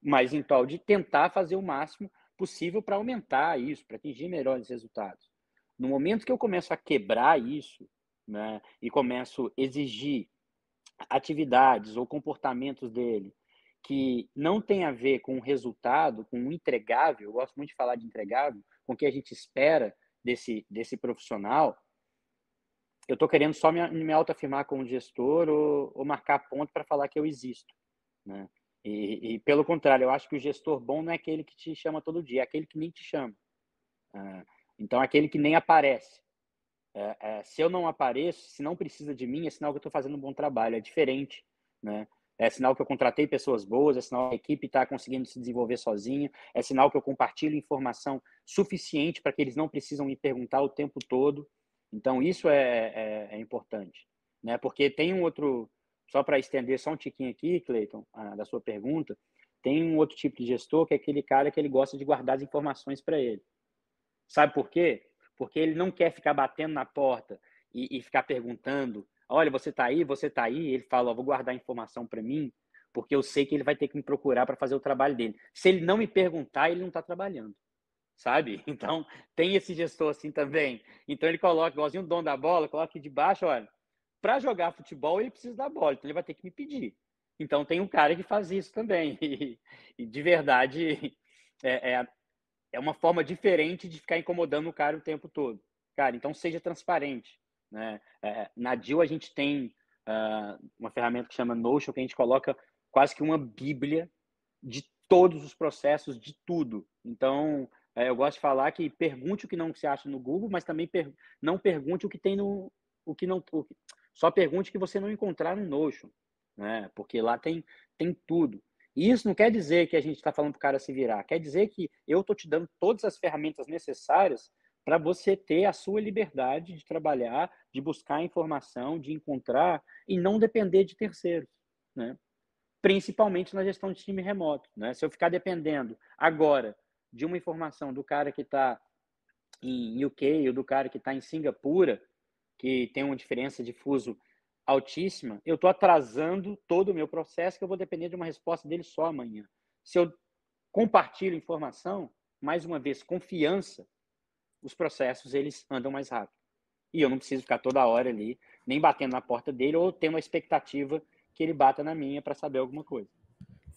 mas em prol de tentar fazer o máximo possível para aumentar isso, para atingir melhores resultados. No momento que eu começo a quebrar isso né, e começo a exigir atividades ou comportamentos dele que não tem a ver com o resultado, com o entregável, eu gosto muito de falar de entregável, com o que a gente espera desse, desse profissional, eu estou querendo só me, me autoafirmar como gestor ou, ou marcar ponto para falar que eu existo. Né? E, e, pelo contrário, eu acho que o gestor bom não é aquele que te chama todo dia, é aquele que nem te chama. É, então, é aquele que nem aparece. É, é, se eu não apareço, se não precisa de mim, é sinal que eu estou fazendo um bom trabalho, é diferente. Né? é sinal que eu contratei pessoas boas, é sinal que a equipe está conseguindo se desenvolver sozinha, é sinal que eu compartilho informação suficiente para que eles não precisam me perguntar o tempo todo. Então, isso é, é, é importante. Né? Porque tem um outro, só para estender só um tiquinho aqui, Cleiton, da sua pergunta, tem um outro tipo de gestor que é aquele cara que ele gosta de guardar as informações para ele. Sabe por quê? Porque ele não quer ficar batendo na porta e, e ficar perguntando olha, você está aí, você está aí, ele fala, vou guardar a informação para mim, porque eu sei que ele vai ter que me procurar para fazer o trabalho dele. Se ele não me perguntar, ele não está trabalhando, sabe? [LAUGHS] Então, tem esse gestor assim também. Então, ele coloca, igualzinho o dom da bola, coloca aqui debaixo, olha, para jogar futebol, ele precisa da bola, então ele vai ter que me pedir. Então, tem um cara que faz isso também. E, [LAUGHS] e de verdade, é, é, é uma forma diferente de ficar incomodando o cara o tempo todo. Cara, então seja transparente. Né? É, na Deal a gente tem uh, uma ferramenta que chama Notion, que a gente coloca quase que uma bíblia de todos os processos, de tudo. Então, é, eu gosto de falar que pergunte o que não se acha no Google, mas também per não pergunte o que tem no... O que não, o que, só pergunte o que você não encontrar no Notion, né? porque lá tem, tem tudo. E isso não quer dizer que a gente está falando para o cara se virar. Quer dizer que eu estou te dando todas as ferramentas necessárias para você ter a sua liberdade de trabalhar, de buscar informação, de encontrar e não depender de terceiros, né? principalmente na gestão de time remoto. Né? Se eu ficar dependendo agora de uma informação do cara que está em UK ou do cara que está em Singapura, que tem uma diferença de fuso altíssima, eu estou atrasando todo o meu processo que eu vou depender de uma resposta dele só amanhã. Se eu compartilho informação, mais uma vez, confiança, os processos eles andam mais rápido. E eu não preciso ficar toda hora ali, nem batendo na porta dele, ou ter uma expectativa que ele bata na minha para saber alguma coisa.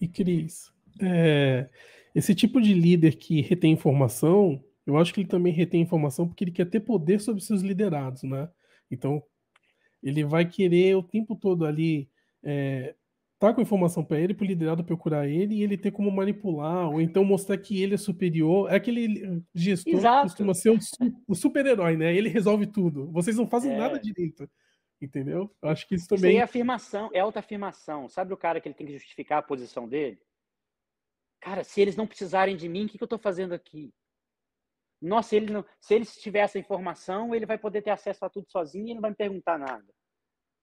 E Cris, é, esse tipo de líder que retém informação, eu acho que ele também retém informação porque ele quer ter poder sobre seus liderados, né? Então, ele vai querer o tempo todo ali é, tá com informação para ele, pro liderado procurar ele e ele ter como manipular, ou então mostrar que ele é superior. É aquele eh, gestor Exato. que costuma ser o, super-herói, né? Ele resolve tudo. Vocês não fazem é. nada direito. Entendeu? Eu acho que isso também. Isso é afirmação, é autoafirmação. Sabe o cara que ele tem que justificar a posição dele? Cara, se eles não precisarem de mim, o que, que eu tô fazendo aqui? Nossa, ele não... se ele tiver essa informação, ele vai poder ter acesso a tudo sozinho e ele não vai me perguntar nada.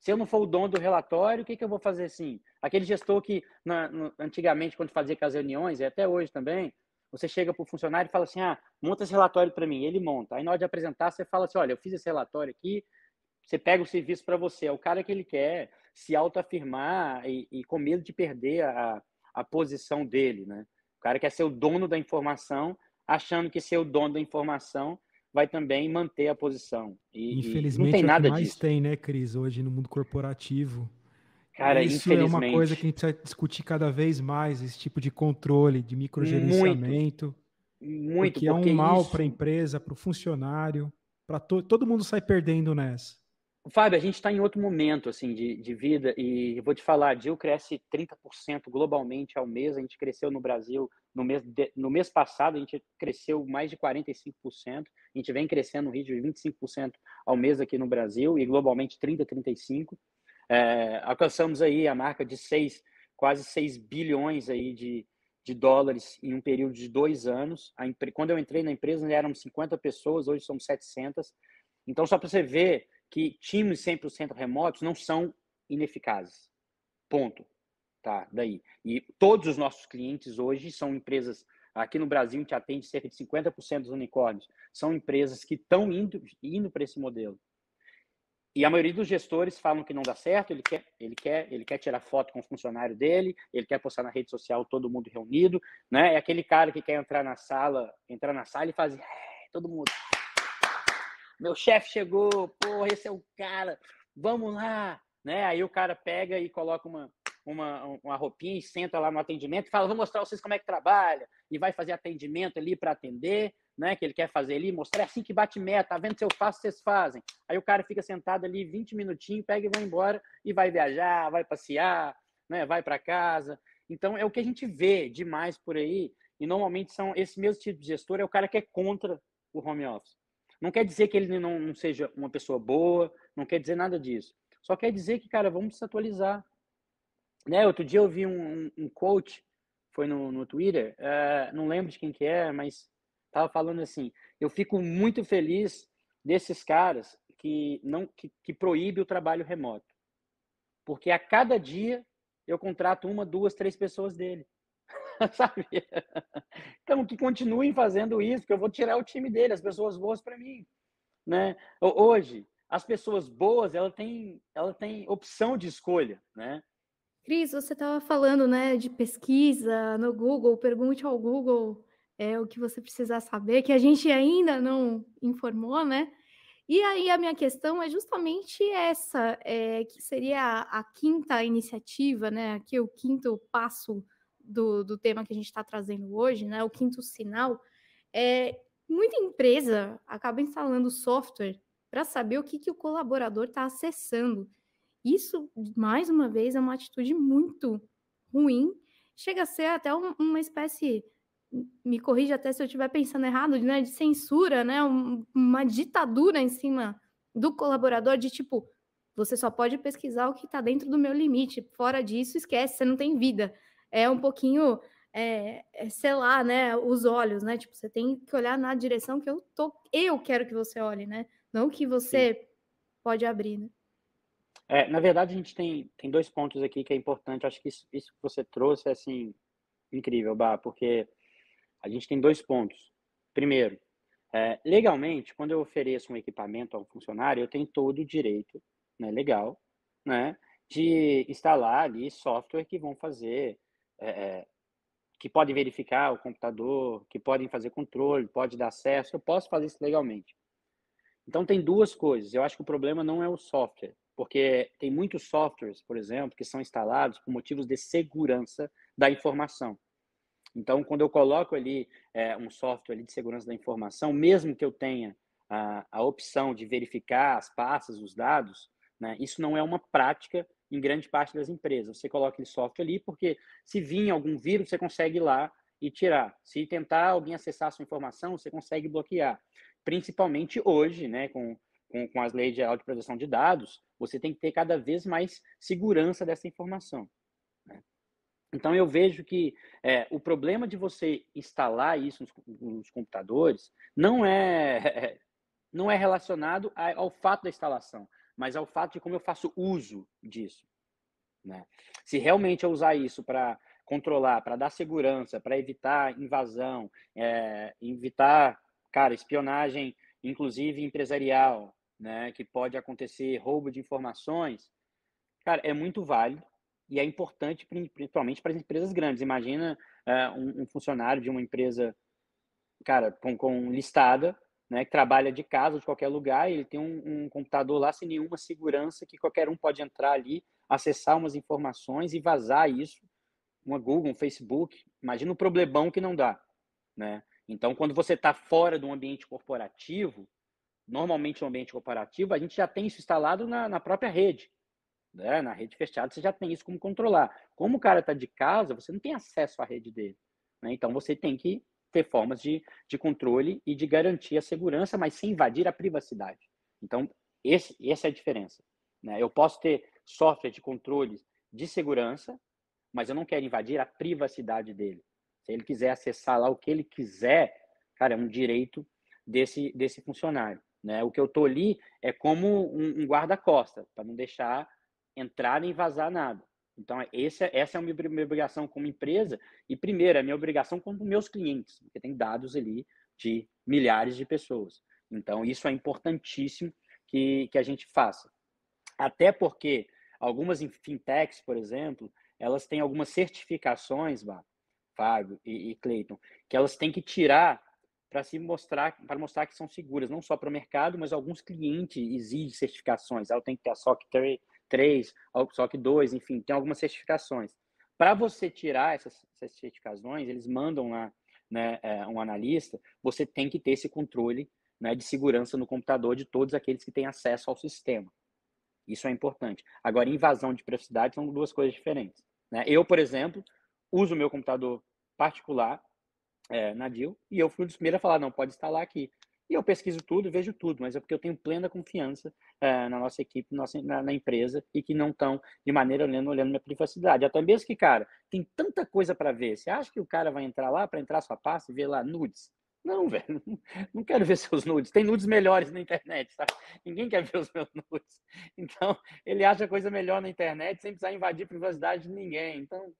Se eu não for o dono do relatório, o que, que eu vou fazer assim? Aquele gestor que na, no, antigamente, quando fazia com as reuniões, e até hoje também, você chega para o funcionário e fala assim: ah, monta esse relatório para mim. Ele monta. Aí na hora de apresentar, você fala assim: olha, eu fiz esse relatório aqui, você pega o serviço para você. É o cara que ele quer se autoafirmar e, e com medo de perder a, a posição dele, né? O cara quer ser o dono da informação, achando que ser o dono da informação vai também manter a posição. E, infelizmente, não tem nada é o que mais disso. tem, né, Cris, hoje no mundo corporativo. Cara, isso é uma coisa que a gente precisa discutir cada vez mais, esse tipo de controle, de microgerenciamento. Muito, muito porque, porque é um mal para a empresa, para o funcionário, para to... todo mundo sai perdendo nessa. Fábio, a gente está em outro momento assim de, de vida e vou te falar, a Dil cresce 30% globalmente ao mês, a gente cresceu no Brasil no mês, de, no mês passado, a gente cresceu mais de 45%, a gente vem crescendo um ritmo de 25% ao mês aqui no Brasil e globalmente 30%, 35%. É, alcançamos aí a marca de 6, quase 6 bilhões aí de, de dólares em um período de dois anos. A, quando eu entrei na empresa, eram 50 pessoas, hoje são 700. Então, só para você ver que times 100% remotos não são ineficazes. Ponto. Tá, daí. E todos os nossos clientes hoje são empresas aqui no Brasil que atende cerca de 50% dos unicórnios. São empresas que estão indo, indo para esse modelo. E a maioria dos gestores falam que não dá certo, ele quer, ele quer, ele quer tirar foto com o funcionário dele, ele quer postar na rede social todo mundo reunido, né? É aquele cara que quer entrar na sala, entrar na sala e fazer é, todo mundo meu chefe chegou, porra, esse é o cara, vamos lá, né? Aí o cara pega e coloca uma, uma, uma roupinha e senta lá no atendimento e fala, vou mostrar vocês como é que trabalha, e vai fazer atendimento ali para atender, né? Que ele quer fazer ali, mostrar é assim que bate meta, tá vendo se eu faço, vocês fazem. Aí o cara fica sentado ali 20 minutinhos, pega e vai embora, e vai viajar, vai passear, né? Vai para casa. Então é o que a gente vê demais por aí, e normalmente são esse mesmo tipo de gestor é o cara que é contra o home office. Não quer dizer que ele não, não seja uma pessoa boa, não quer dizer nada disso. Só quer dizer que, cara, vamos se atualizar. Né? Outro dia eu vi um, um, um coach, foi no, no Twitter, eh, não lembro de quem que é, mas tava falando assim, eu fico muito feliz desses caras que não que, que proíbe o trabalho remoto. Porque a cada dia eu contrato uma, duas, três pessoas dele. [LAUGHS] sabe? Então, que continuem fazendo isso, porque eu vou tirar o time dele, as pessoas boas para mim, né? Hoje, as pessoas boas, ela tem, ela tem opção de escolha, né? Cris, você estava falando, né, de pesquisa no Google, pergunte ao Google é, o que você precisar saber, que a gente ainda não informou, né? E aí a minha questão é justamente essa, é, que seria a, a quinta iniciativa, né? Aqui o quinto passo do, do tema que a gente está trazendo hoje, né, o quinto sinal, é muita empresa acaba instalando software para saber o que, que o colaborador está acessando. Isso, mais uma vez, é uma atitude muito ruim. Chega a ser até um, uma espécie, me corrija até se eu estiver pensando errado, né, de censura, né, um, uma ditadura em cima do colaborador de tipo, você só pode pesquisar o que está dentro do meu limite. Fora disso, esquece, você não tem vida é um pouquinho é, é, né, os olhos, né? Tipo, você tem que olhar na direção que eu tô, eu quero que você olhe, né? Não que você Sim. pode abrir, né? É, na verdade, a gente tem, tem dois pontos aqui que é importante. Acho que isso, isso que você trouxe é, assim, incrível, Bah, porque a gente tem dois pontos. Primeiro, é, legalmente, quando eu ofereço um equipamento a um funcionário, eu tenho todo o direito, né, legal, né, de instalar ali software que vão fazer é, é, que podem verificar o computador, que podem fazer controle, pode dar acesso, eu posso fazer isso legalmente. Então tem duas coisas. Eu acho que o problema não é o software, porque tem muitos softwares, por exemplo, que são instalados por motivos de segurança da informação. Então, quando eu coloco ali é, um software ali de segurança da informação, mesmo que eu tenha a, a opção de verificar as passas, os dados, né, isso não é uma prática em grande parte das empresas. Você coloca aquele software ali, porque se vir algum vírus, você consegue ir lá e tirar. Se tentar alguém acessar a sua informação, você consegue bloquear. Principalmente hoje, né, com, com, com as leis geral de proteção de dados, você tem que ter cada vez mais segurança dessa informação. Né? Então, eu vejo que é, o problema de você instalar isso nos, nos computadores não é, [LAUGHS] não é relacionado ao fato da instalação, mas ao é fato de como eu faço uso disso. Né? Se realmente eu usar isso para controlar, para dar segurança, para evitar invasão, é, evitar, cara, espionagem, inclusive empresarial, né, que pode acontecer roubo de informações, cara, é muito válido e é importante principalmente para as empresas grandes. Imagina é, um, um funcionário de uma empresa, cara, com, com listada, né, que trabalha de casa, de qualquer lugar, ele tem um, um, computador lá sem nenhuma segurança, que qualquer um pode entrar ali, acessar umas informações e vazar isso, uma Google, um Facebook, imagina o problemão que não dá, né? Então, quando você está fora de um ambiente corporativo, normalmente um ambiente corporativo, a gente já tem isso instalado na, na própria rede, né? Na rede fechada, você já tem isso como controlar. Como o cara está de casa, você não tem acesso à rede dele, né? Então, você tem que ter formas de, de controle e de garantir a segurança, mas sem invadir a privacidade. Então, esse, essa é a diferença. Né? Eu posso ter software de controles de segurança, mas eu não quero invadir a privacidade dele. Se ele quiser acessar lá o que ele quiser, cara, é um direito desse, desse funcionário. Né? O que eu tô ali é como um, um guarda-costa, para não deixar entrar nem vazar nada. Então, é, esse, é, essa é a minha obrigação como empresa e, primeiro, é a minha obrigação com meus clientes, porque tem dados ali de milhares de pessoas. Então, isso é importantíssimo que, que a gente faça. Até porque algumas fintechs, por exemplo, elas têm algumas certificações, Fábio e, e Cleiton, que elas têm que tirar para se mostrar, para mostrar que são seguras, não só para o mercado, mas alguns clientes exigem certificações. Ah, Ela tem que ter a SOC 3, 3, que 2, enfim, tem algumas certificações. Para você tirar essas, essas, certificações, eles mandam lá né, é, um analista, você tem que ter esse controle né, de segurança no computador de todos aqueles que têm acesso ao sistema. Isso é importante. Agora, invasão de privacidade são duas coisas diferentes. Né? Eu, por exemplo, uso meu computador particular é, na DIL e eu fui o primeiro a falar, não, pode instalar aqui. E eu pesquiso tudo, vejo tudo, mas é porque eu tenho plena confiança uh, na nossa equipe, nossa, na, na, empresa, e que não estão, de maneira olhando, olhando minha privacidade. Até mesmo que, cara, tem tanta coisa para ver. Você acha que o cara vai entrar lá para entrar sua pasta e ver lá nudes? Não, [LAUGHS] velho, não quero ver seus nudes. Tem nudes melhores na internet, tá? Ninguém quer ver os meus nudes. Então, ele acha coisa melhor na internet sem precisar invadir a privacidade de ninguém. Então,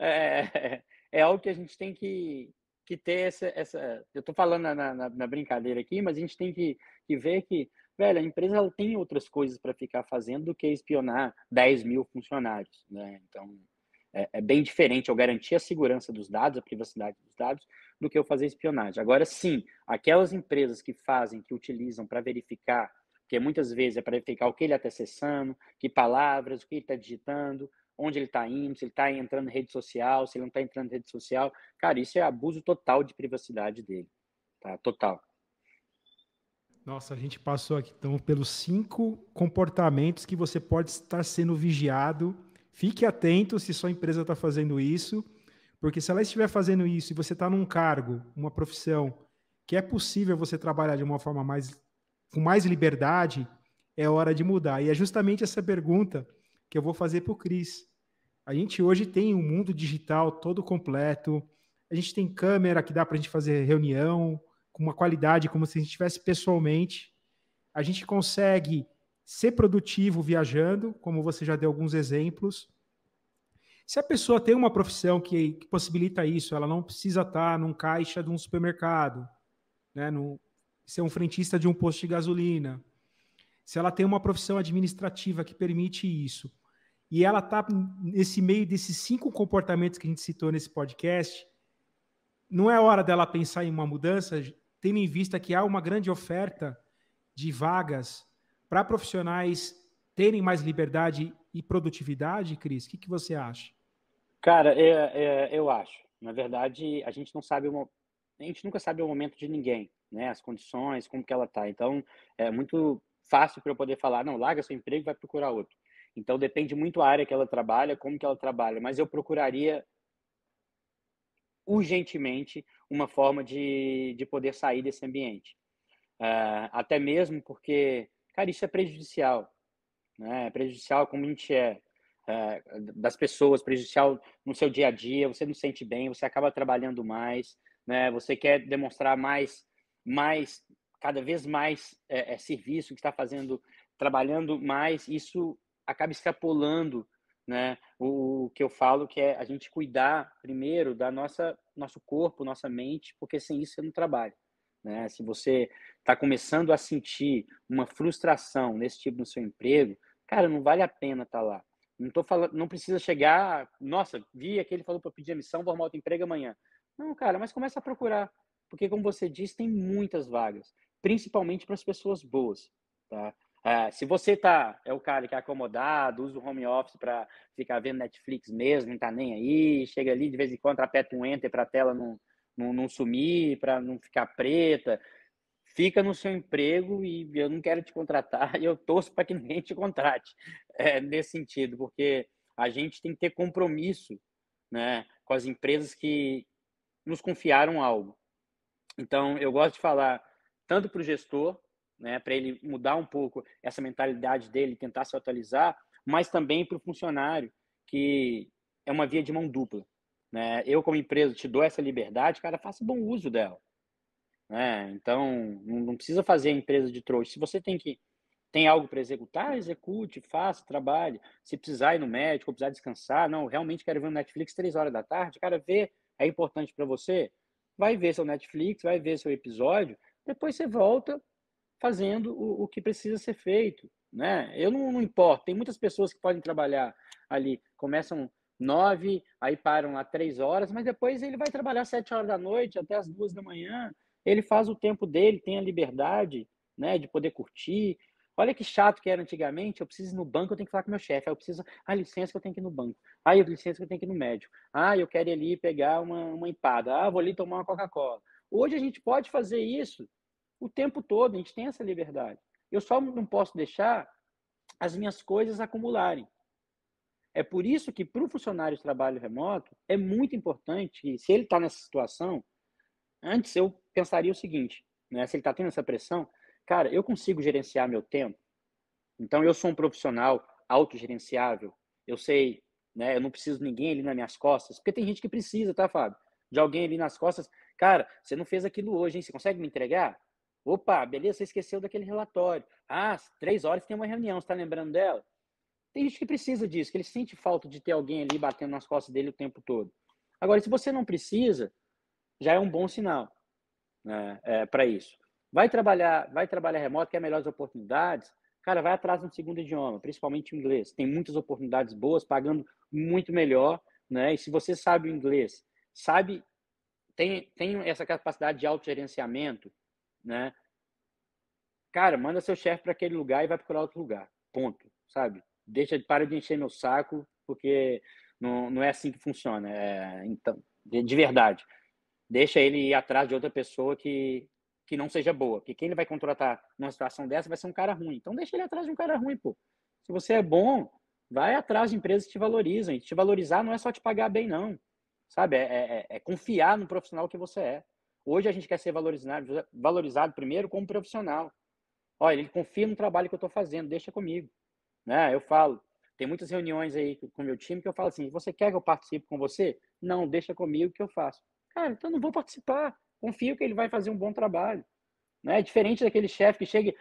é, [LAUGHS] é algo que a gente tem que, que ter essa. essa eu estou falando na, na, na, brincadeira aqui, mas a gente tem que, que ver que, velho, a empresa ela tem outras coisas para ficar fazendo do que espionar 10 mil funcionários. Né? Então, é, é, bem diferente eu garantir a segurança dos dados, a privacidade dos dados, do que eu fazer espionagem. Agora, sim, aquelas empresas que fazem, que utilizam para verificar, porque muitas vezes é para verificar o que ele está acessando, que palavras, o que ele está digitando, onde ele está indo, se ele está entrando em rede social, se ele não está entrando em rede social. Cara, isso é abuso total de privacidade dele. Tá? Total. Nossa, a gente passou aqui então pelos cinco comportamentos que você pode estar sendo vigiado. Fique atento se sua empresa está fazendo isso, porque se ela estiver fazendo isso e você está num cargo, uma profissão, que é possível você trabalhar de uma forma mais com mais liberdade, é hora de mudar. E é justamente essa pergunta que eu vou fazer para o Cris. A gente hoje tem um mundo digital todo completo. A gente tem câmera que dá para a gente fazer reunião com uma qualidade como se a gente estivesse pessoalmente. A gente consegue ser produtivo viajando, como você já deu alguns exemplos. Se a pessoa tem uma profissão que, que possibilita isso, ela não precisa estar num caixa de um supermercado, né, no, ser um frentista de um posto de gasolina. Se ela tem uma profissão administrativa que permite isso, e ela está nesse meio desses cinco comportamentos que a gente citou nesse podcast. Não é hora dela pensar em uma mudança, tendo em vista que há uma grande oferta de vagas para profissionais terem mais liberdade e produtividade, Cris? O que, que você acha? Cara, é, é, eu acho. Na verdade, a gente não sabe uma... a gente nunca sabe o momento de ninguém, né? As condições, como que ela tá. Então, é muito fácil para eu poder falar, não, larga seu emprego, vai procurar outro. Então depende muito a área que ela trabalha, como que ela trabalha, mas eu procuraria urgentemente uma forma de, de poder sair desse ambiente. Uh, até mesmo porque, cara, isso é prejudicial. Né? É prejudicial como a gente é, uh, das pessoas, prejudicial no seu dia a dia, você não se sente bem, você acaba trabalhando mais, né? você quer demonstrar mais, mais cada vez mais é, é serviço que está fazendo, trabalhando mais, isso acaba extrapolando né, o, o, que eu falo, que é a gente cuidar primeiro da nossa nosso corpo, nossa mente, porque sem isso você não trabalha. Né? Se você está começando a sentir uma frustração nesse tipo no seu emprego, cara, não vale a pena estar tá lá. Não tô falando, não precisa chegar, nossa, vi aquele falou para pedir emissão, vou arrumar outro emprego amanhã. Não, cara, mas começa a procurar, porque como você disse, tem muitas vagas, principalmente para as pessoas boas, tá? É, se você tá, é o cara que é acomodado, usa o home office para ficar vendo Netflix mesmo, não tá nem aí, chega ali de vez em quando, aperta um enter para a tela não, não, não sumir, para não ficar preta, fica no seu emprego e eu não quero te contratar [LAUGHS] e eu torço para que ninguém te contrate é, nesse sentido, porque a gente tem que ter compromisso né, com as empresas que nos confiaram algo. Então, eu gosto de falar tanto para o gestor, né, para ele mudar um pouco essa mentalidade dele, tentar se atualizar, mas também para o funcionário, que é uma via de mão dupla. Né? Eu, como empresa, te dou essa liberdade, cara, faça bom uso dela. Né? Então, não precisa fazer a empresa de trouxa. Se você tem que tem algo para executar, execute, faça, trabalhe. Se precisar ir no médico, precisar descansar, não, realmente quero ver um Netflix três horas da tarde, cara, vê, é importante para você, vai ver seu Netflix, vai ver seu episódio, depois você volta, fazendo o, o que precisa ser feito. Né? Eu não, não importo, tem muitas pessoas que podem trabalhar ali, começam nove, aí param lá três horas, mas depois ele vai trabalhar sete horas da noite até as duas da manhã. Ele faz o tempo dele, tem a liberdade, né, de poder curtir. Olha que chato que era antigamente. Eu preciso ir no banco, eu tenho que falar com meu chefe. eu preciso, ah, licença que eu tenho que ir no banco. Ah, eu licença que eu tenho que ir no médico. Ah, eu quero ir ali pegar uma, uma empada. Ah, vou ali tomar uma Coca-Cola. Hoje a gente pode fazer isso o tempo todo, a gente tem essa liberdade. Eu só não posso deixar as minhas coisas acumularem. É por isso que para o funcionário de trabalho remoto é muito importante que, se ele está nessa situação, antes eu pensaria o seguinte, né? Se ele está tendo essa pressão, cara, eu consigo gerenciar meu tempo. Então eu sou um profissional autogerenciável. Eu sei, né? Eu não preciso de ninguém ali nas minhas costas, porque tem gente que precisa, tá, Fábio? De alguém ali nas costas. Cara, você não fez aquilo hoje, hein? Você consegue me entregar? Opa, beleza, você esqueceu daquele relatório. Ah, três horas tem uma reunião, está lembrando dela? Tem gente que precisa disso, que ele sente falta de ter alguém ali batendo nas costas dele o tempo todo. Agora, se você não precisa, já é um bom sinal né, é, para isso. Vai trabalhar, vai trabalhar remoto, quer é melhores oportunidades. Cara, vai atrás no segundo idioma, principalmente o inglês. Tem muitas oportunidades boas, pagando muito melhor, né? E se você sabe o inglês, sabe, tem, tem essa capacidade de autogerenciamento, né? Cara, manda seu chefe para aquele lugar e vai procurar outro lugar. Ponto, sabe? Deixa, de para de encher meu saco, porque não, não é assim que funciona. É, então, de, de verdade. Deixa ele ir atrás de outra pessoa que, que não seja boa. Porque quem ele vai contratar numa situação dessa vai ser um cara ruim. Então deixa ele atrás de um cara ruim, pô. Se você é bom, vai atrás de empresas que te valorizam. E te valorizar não é só te pagar bem, não. Sabe? É, é, é confiar no profissional que você é. Hoje a gente quer ser valorizado, valorizado primeiro como profissional. Olha, ele confia no trabalho que eu estou fazendo, deixa comigo. Né? Eu falo, tem muitas reuniões aí com o meu time que eu falo assim: você quer que eu participe com você? Não, deixa comigo que eu faço. Cara, então não vou participar. Confio que ele vai fazer um bom trabalho. Né? É diferente daquele chefe que chega,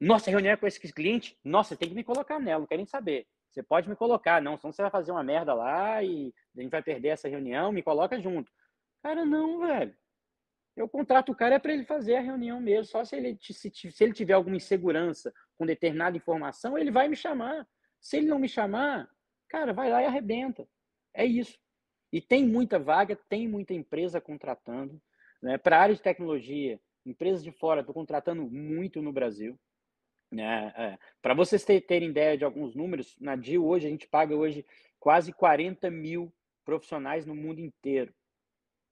nossa, reunião é com esse cliente, nossa, tem que me colocar nela, não quero nem saber. Você pode me colocar, não, senão você vai fazer uma merda lá e a gente vai perder essa reunião, me coloca junto. Cara, não, velho eu contrato o cara é para ele fazer a reunião mesmo. Só se ele, se, se ele tiver alguma insegurança com determinada informação, ele vai me chamar. Se ele não me chamar, cara, vai lá e arrebenta. É isso. E tem muita vaga, tem muita empresa contratando. Né? Para a área de tecnologia, empresas de fora estão contratando muito no Brasil. Né? É. Para vocês terem ideia de alguns números, na DIL hoje, a gente paga hoje quase 40 mil profissionais no mundo inteiro.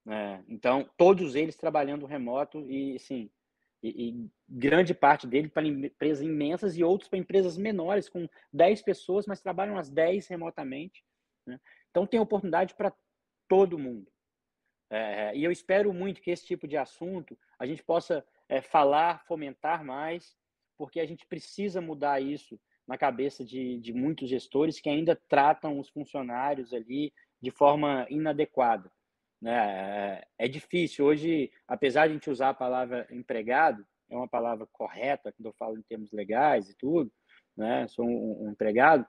É, então, todos eles trabalhando remoto e, sim e, e grande parte dele para empresas imensas e outros para empresas menores, com 10 pessoas, mas trabalham as 10 remotamente. Né? Então, tem oportunidade para todo mundo. É, é, e eu espero muito que esse tipo de assunto a gente possa é, falar, fomentar mais, porque a gente precisa mudar isso na cabeça de, de muitos gestores que ainda tratam os funcionários ali de forma inadequada. Né? É, é difícil. Hoje, apesar de a gente usar a palavra empregado, é uma palavra correta quando eu falo em termos legais e tudo, né? Sou um, um empregado.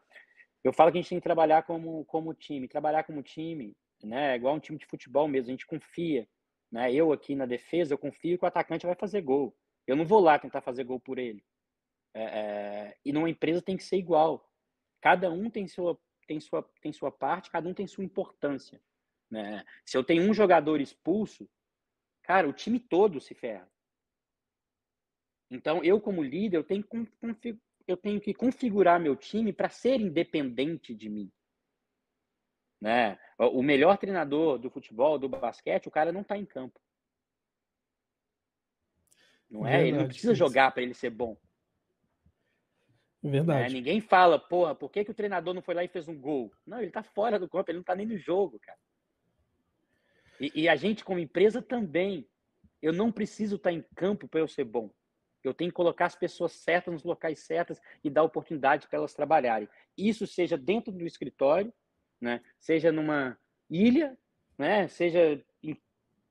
Eu falo que a gente tem que trabalhar como, como time. Trabalhar como time né? é igual um time de futebol mesmo, a gente confia. Né? Eu aqui na defesa, eu confio que o atacante vai fazer gol. Eu não vou lá tentar fazer gol por ele. É, é... e numa empresa tem que ser igual. Cada um tem sua, tem, sua, tem sua parte, cada um tem sua importância. Né? Se eu tenho um jogador expulso, cara, o time todo se ferra. Então, eu como líder, eu tenho que, eu tenho que configurar meu time para ser independente de mim. Né? O melhor treinador do futebol, do basquete, o cara não está em campo. Não é? Verdade, ele não precisa jogar para ele ser bom. Né? Verdade. Ninguém fala, porra, por que, que o treinador não foi lá e fez um gol? Não, ele está fora do campo, ele não está nem no jogo, cara. E, e a gente, como empresa, também. Eu não preciso estar em campo para eu ser bom. Eu tenho que colocar as pessoas certas nos locais certos e dar oportunidade para elas trabalharem. Isso seja dentro do escritório, né? seja numa ilha, né? seja em,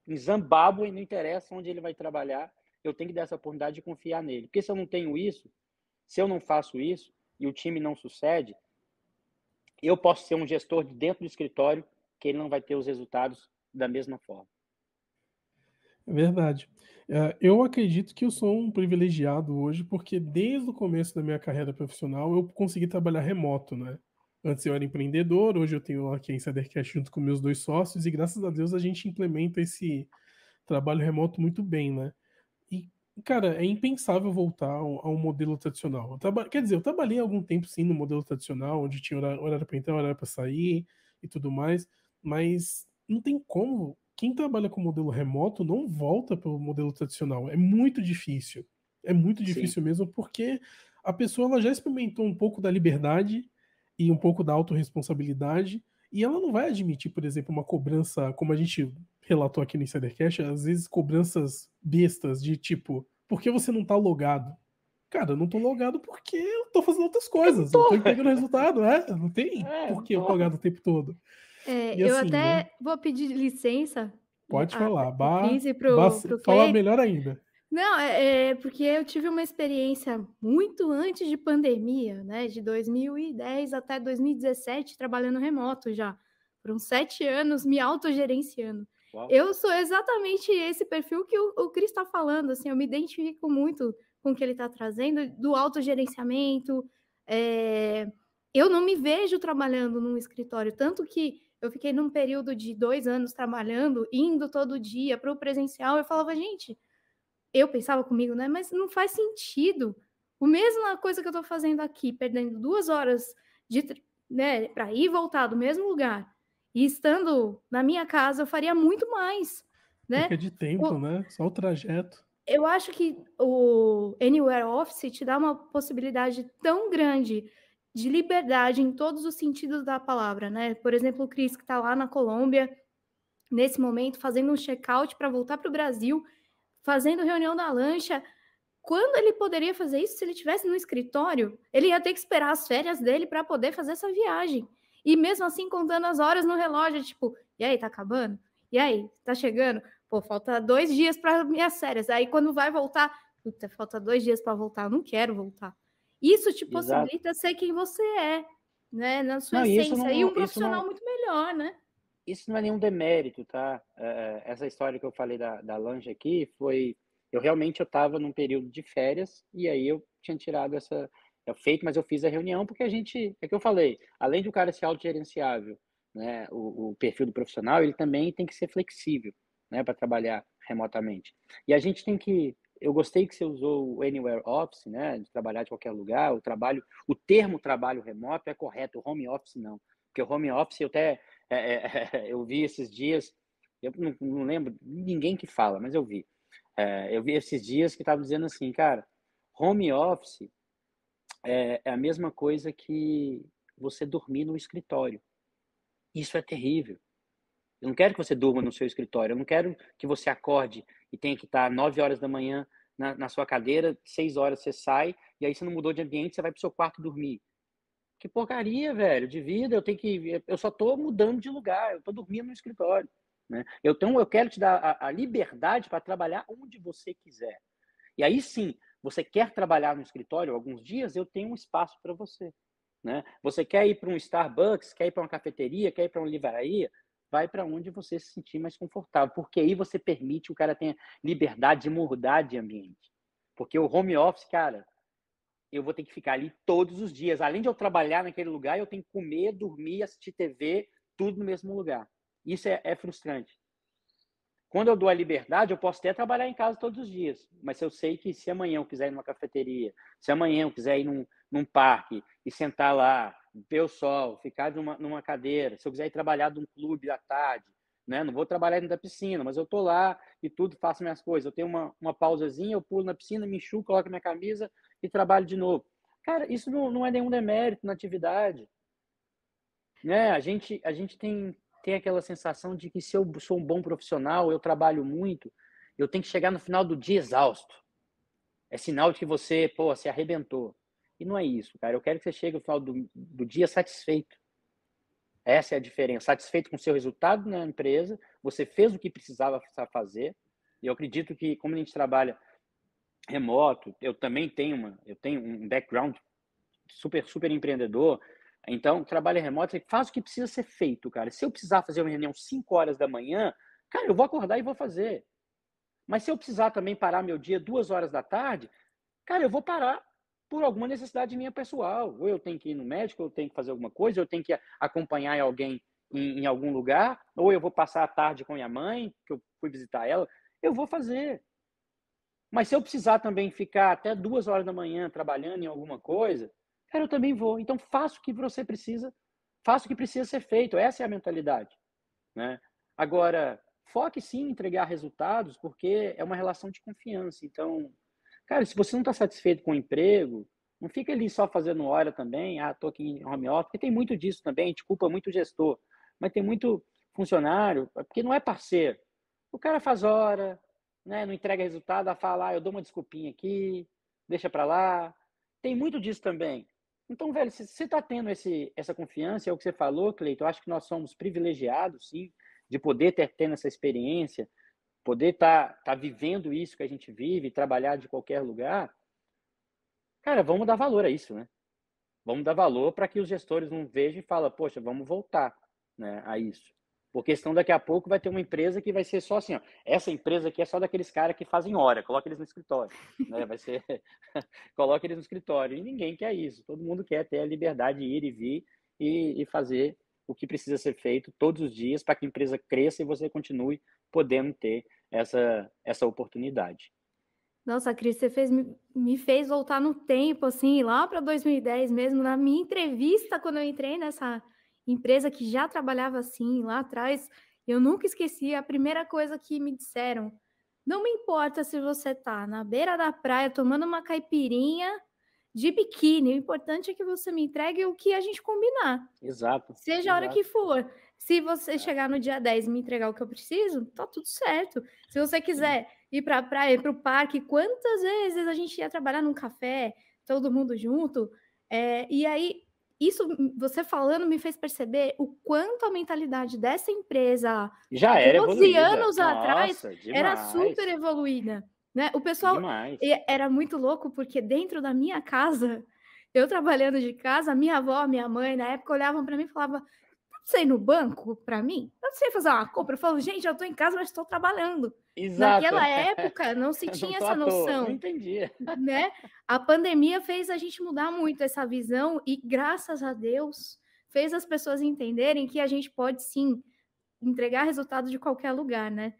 em Zimbábue, não interessa onde ele vai trabalhar, eu tenho que dar essa oportunidade de confiar nele. Porque se eu não tenho isso, se eu não faço isso e o time não sucede, eu posso ser um gestor de dentro do escritório que ele não vai ter os resultados da mesma forma. É verdade. É, eu acredito que eu sou um privilegiado hoje, porque desde o começo da minha carreira profissional eu consegui trabalhar remoto, né? Antes eu era empreendedor, hoje eu tenho aqui a Insidercast junto com meus dois sócios, e graças a Deus a gente implementa esse trabalho remoto muito bem, né? E, cara, é impensável voltar ao, ao modelo tradicional. Traba... Quer dizer, eu trabalhei algum tempo sim no modelo tradicional, onde tinha horário para entrar, horário para sair e tudo mais, mas não tem como. Quem trabalha com modelo remoto não volta para o modelo tradicional. É muito difícil. É muito difícil Sim. mesmo, porque a pessoa ela já experimentou um pouco da liberdade e um pouco da autorresponsabilidade, e ela não vai admitir, por exemplo, uma cobrança, como a gente relatou aqui no Insidercast, às vezes cobranças bestas de tipo, por que você não tá logado? Cara, eu não tô logado porque eu tô fazendo outras coisas, eu tô, eu tô entregando resultado, né? Não tem [LAUGHS] é, por que eu tô logado o tempo todo. É, e, eu assim, até né? vou pedir licença. Pode a, falar, base para ba, pro falar melhor ainda. Não, é, é, porque eu tive uma experiência muito antes de pandemia, né? De 2010 até 2017, trabalhando remoto já. Foram sete anos me autogerenciando. Eu sou exatamente esse perfil que o, o Cris está falando, assim, eu me identifico muito com o que ele está trazendo, do autogerenciamento. É... Eu não me vejo trabalhando num escritório, tanto que eu fiquei num período de dois anos trabalhando, indo todo dia para o presencial. Eu falava, gente, eu pensava comigo, né? Mas não faz sentido. O mesma coisa que eu estou fazendo aqui, perdendo duas horas de né, para ir e voltar do mesmo lugar e estando na minha casa, eu faria muito mais. Né? Fica de tempo, o... né? Só o trajeto. Eu acho que o Anywhere Office te dá uma possibilidade tão grande de liberdade em todos os sentidos da palavra, né? Por exemplo, o Cris, que está lá na Colômbia, nesse momento, fazendo um check-out para voltar para o Brasil, fazendo reunião da lancha. Quando ele poderia fazer isso se ele estivesse no escritório? Ele ia ter que esperar as férias dele para poder fazer essa viagem. E mesmo assim, contando as horas no relógio, tipo, e aí, tá acabando? E aí, tá chegando? Pô, falta dois dias para minhas férias. Aí, quando vai voltar, puta, falta dois dias para voltar, Eu não quero voltar. Isso te possibilita Exato. ser quem você é, né? Na sua não, essência. Não, e um profissional não, muito melhor, né? Isso não é nenhum demérito, tá? É, é, essa história que eu falei da, da lanche aqui foi. Eu realmente eu estava num período de férias e aí eu tinha tirado essa. Eu feito, mas eu fiz a reunião porque a gente. É que eu falei, além do cara ser autogerenciável, né? O, o perfil do profissional, ele também tem que ser flexível, né? Para trabalhar remotamente. E a gente tem que eu gostei que você usou o anywhere office, né, de trabalhar de qualquer lugar, o trabalho, o termo trabalho remoto é correto, home office não, porque o home office eu até é, é, é, eu vi esses dias, eu não, não, lembro ninguém que fala, mas eu vi, é, eu vi esses dias que estava dizendo assim, cara, home office é, é a mesma coisa que você dormir no escritório, isso é terrível. Eu não quero que você durma no seu escritório, eu não quero que você acorde e tem que estar 9 horas da manhã na, na sua cadeira, 6 horas você sai, e aí você não mudou de ambiente, você vai pro seu quarto dormir. Que porcaria, velho, de vida, eu tenho que. Eu só tô mudando de lugar, eu tô dormindo no escritório. Né? Eu, tenho, eu quero te dar a, a liberdade para trabalhar onde você quiser. E aí sim, você quer trabalhar no escritório alguns dias, eu tenho um espaço para você. Né? Você quer ir para um Starbucks, quer ir para uma cafeteria, quer ir para uma livraria, vai para onde você se sentir mais confortável, porque aí você permite o cara tenha liberdade de mudar de ambiente. Porque o home office, cara, eu vou ter que ficar ali todos os dias. Além de eu trabalhar naquele lugar, eu tenho que comer, dormir, assistir TV, tudo no mesmo lugar. Isso é, é frustrante. Quando eu dou a liberdade, eu posso até trabalhar em casa todos os dias, mas eu sei que se amanhã eu quiser ir numa cafeteria, se amanhã eu quiser ir num, num parque e sentar lá ver o sol, ficar numa, numa cadeira, se eu quiser ir trabalhar de um clube à tarde, né? Não vou trabalhar dentro da piscina, mas eu tô lá e tudo, faço minhas coisas. Eu tenho uma, uma pausazinha, eu pulo na piscina, me enxugo, coloco minha camisa e trabalho de novo. Cara, isso não, não é nenhum demérito na atividade. Né? A gente, a gente tem, tem aquela sensação de que se eu sou um bom profissional, eu trabalho muito, eu tenho que chegar no final do dia exausto. É sinal de que você, pô, se arrebentou. E não é isso, cara. Eu quero que você chegue no final do, do dia satisfeito. Essa é a diferença. Satisfeito com o seu resultado na empresa, você fez o que precisava fazer. E eu acredito que, como a gente trabalha remoto, eu também tenho, uma, eu tenho um background super, super empreendedor. Então, trabalho remoto, faz o que precisa ser feito, cara. Se eu precisar fazer uma reunião 5 horas da manhã, cara, eu vou acordar e vou fazer. Mas se eu precisar também parar meu dia duas horas da tarde, cara, eu vou parar por alguma necessidade minha pessoal. Ou eu tenho que ir no médico, eu tenho que fazer alguma coisa, eu tenho que acompanhar alguém em, em, algum lugar, ou eu vou passar a tarde com minha mãe, que eu fui visitar ela, eu vou fazer. Mas se eu precisar também ficar até duas horas da manhã trabalhando em alguma coisa, cara, eu também vou. Então faça o que você precisa, faça o que precisa ser feito. Essa é a mentalidade. Né? Agora, foque sim em entregar resultados, porque é uma relação de confiança. Então, Cara, se você não está satisfeito com o emprego, não fica ali só fazendo hora também, ah, tô aqui em home office, porque tem muito disso também, a gente culpa muito o gestor, mas tem muito funcionário, é porque não é parceiro. O cara faz hora, né, não entrega resultado, a falar, ah, eu dou uma desculpinha aqui, deixa para lá. Tem muito disso também. Então, velho, se você está tendo esse, essa confiança, é o que você falou, Cleiton. eu acho que nós somos privilegiados, sim, de poder ter tendo essa experiência, poder estar tá, tá vivendo isso que a gente vive, trabalhar de qualquer lugar, cara, vamos dar valor a isso, né? Vamos dar valor para que os gestores não vejam e falem, poxa, vamos voltar né, a isso. Porque senão daqui a pouco vai ter uma empresa que vai ser só assim, ó, essa empresa aqui é só daqueles caras que fazem hora, coloca eles no escritório, [LAUGHS] né? Vai ser, [LAUGHS] coloca eles no escritório. E ninguém quer isso. Todo mundo quer ter a liberdade de ir e vir e, e fazer o que precisa ser feito todos os dias para que a empresa cresça e você continue podendo ter essa, essa oportunidade. Nossa, Cris, você fez, me, fez voltar no tempo, assim, lá para 2010 mesmo, na minha entrevista, quando eu entrei nessa empresa que já trabalhava assim, lá atrás, eu nunca esqueci a primeira coisa que me disseram. Não me importa se você tá na beira da praia tomando uma caipirinha de biquíni, o importante é que você me entregue o que a gente combinar. Exato. Seja exato. a hora que for. Se você é. chegar no dia 10 e me entregar o que eu preciso, tá tudo certo. Se você quiser ir para a praia, para o parque, quantas vezes a gente ia trabalhar num café, todo mundo junto? É, e aí, isso, você falando, me fez perceber o quanto a mentalidade dessa empresa já era 12 evoluída. anos Nossa, atrás demais. era super evoluída. Né? O pessoal era muito louco, porque dentro da minha casa, eu trabalhando de casa, minha avó, minha mãe, na época, olhavam para mim e falavam: sei no banco para mim, eu não sei fazer uma compra. Eu falo, gente, eu estou em casa, mas estou trabalhando. Exato. Naquela [LAUGHS] época não se tinha não essa noção. Não entendi. Né? A pandemia fez a gente mudar muito essa visão e, graças a Deus, fez as pessoas entenderem que a gente pode sim entregar resultado de qualquer lugar, né?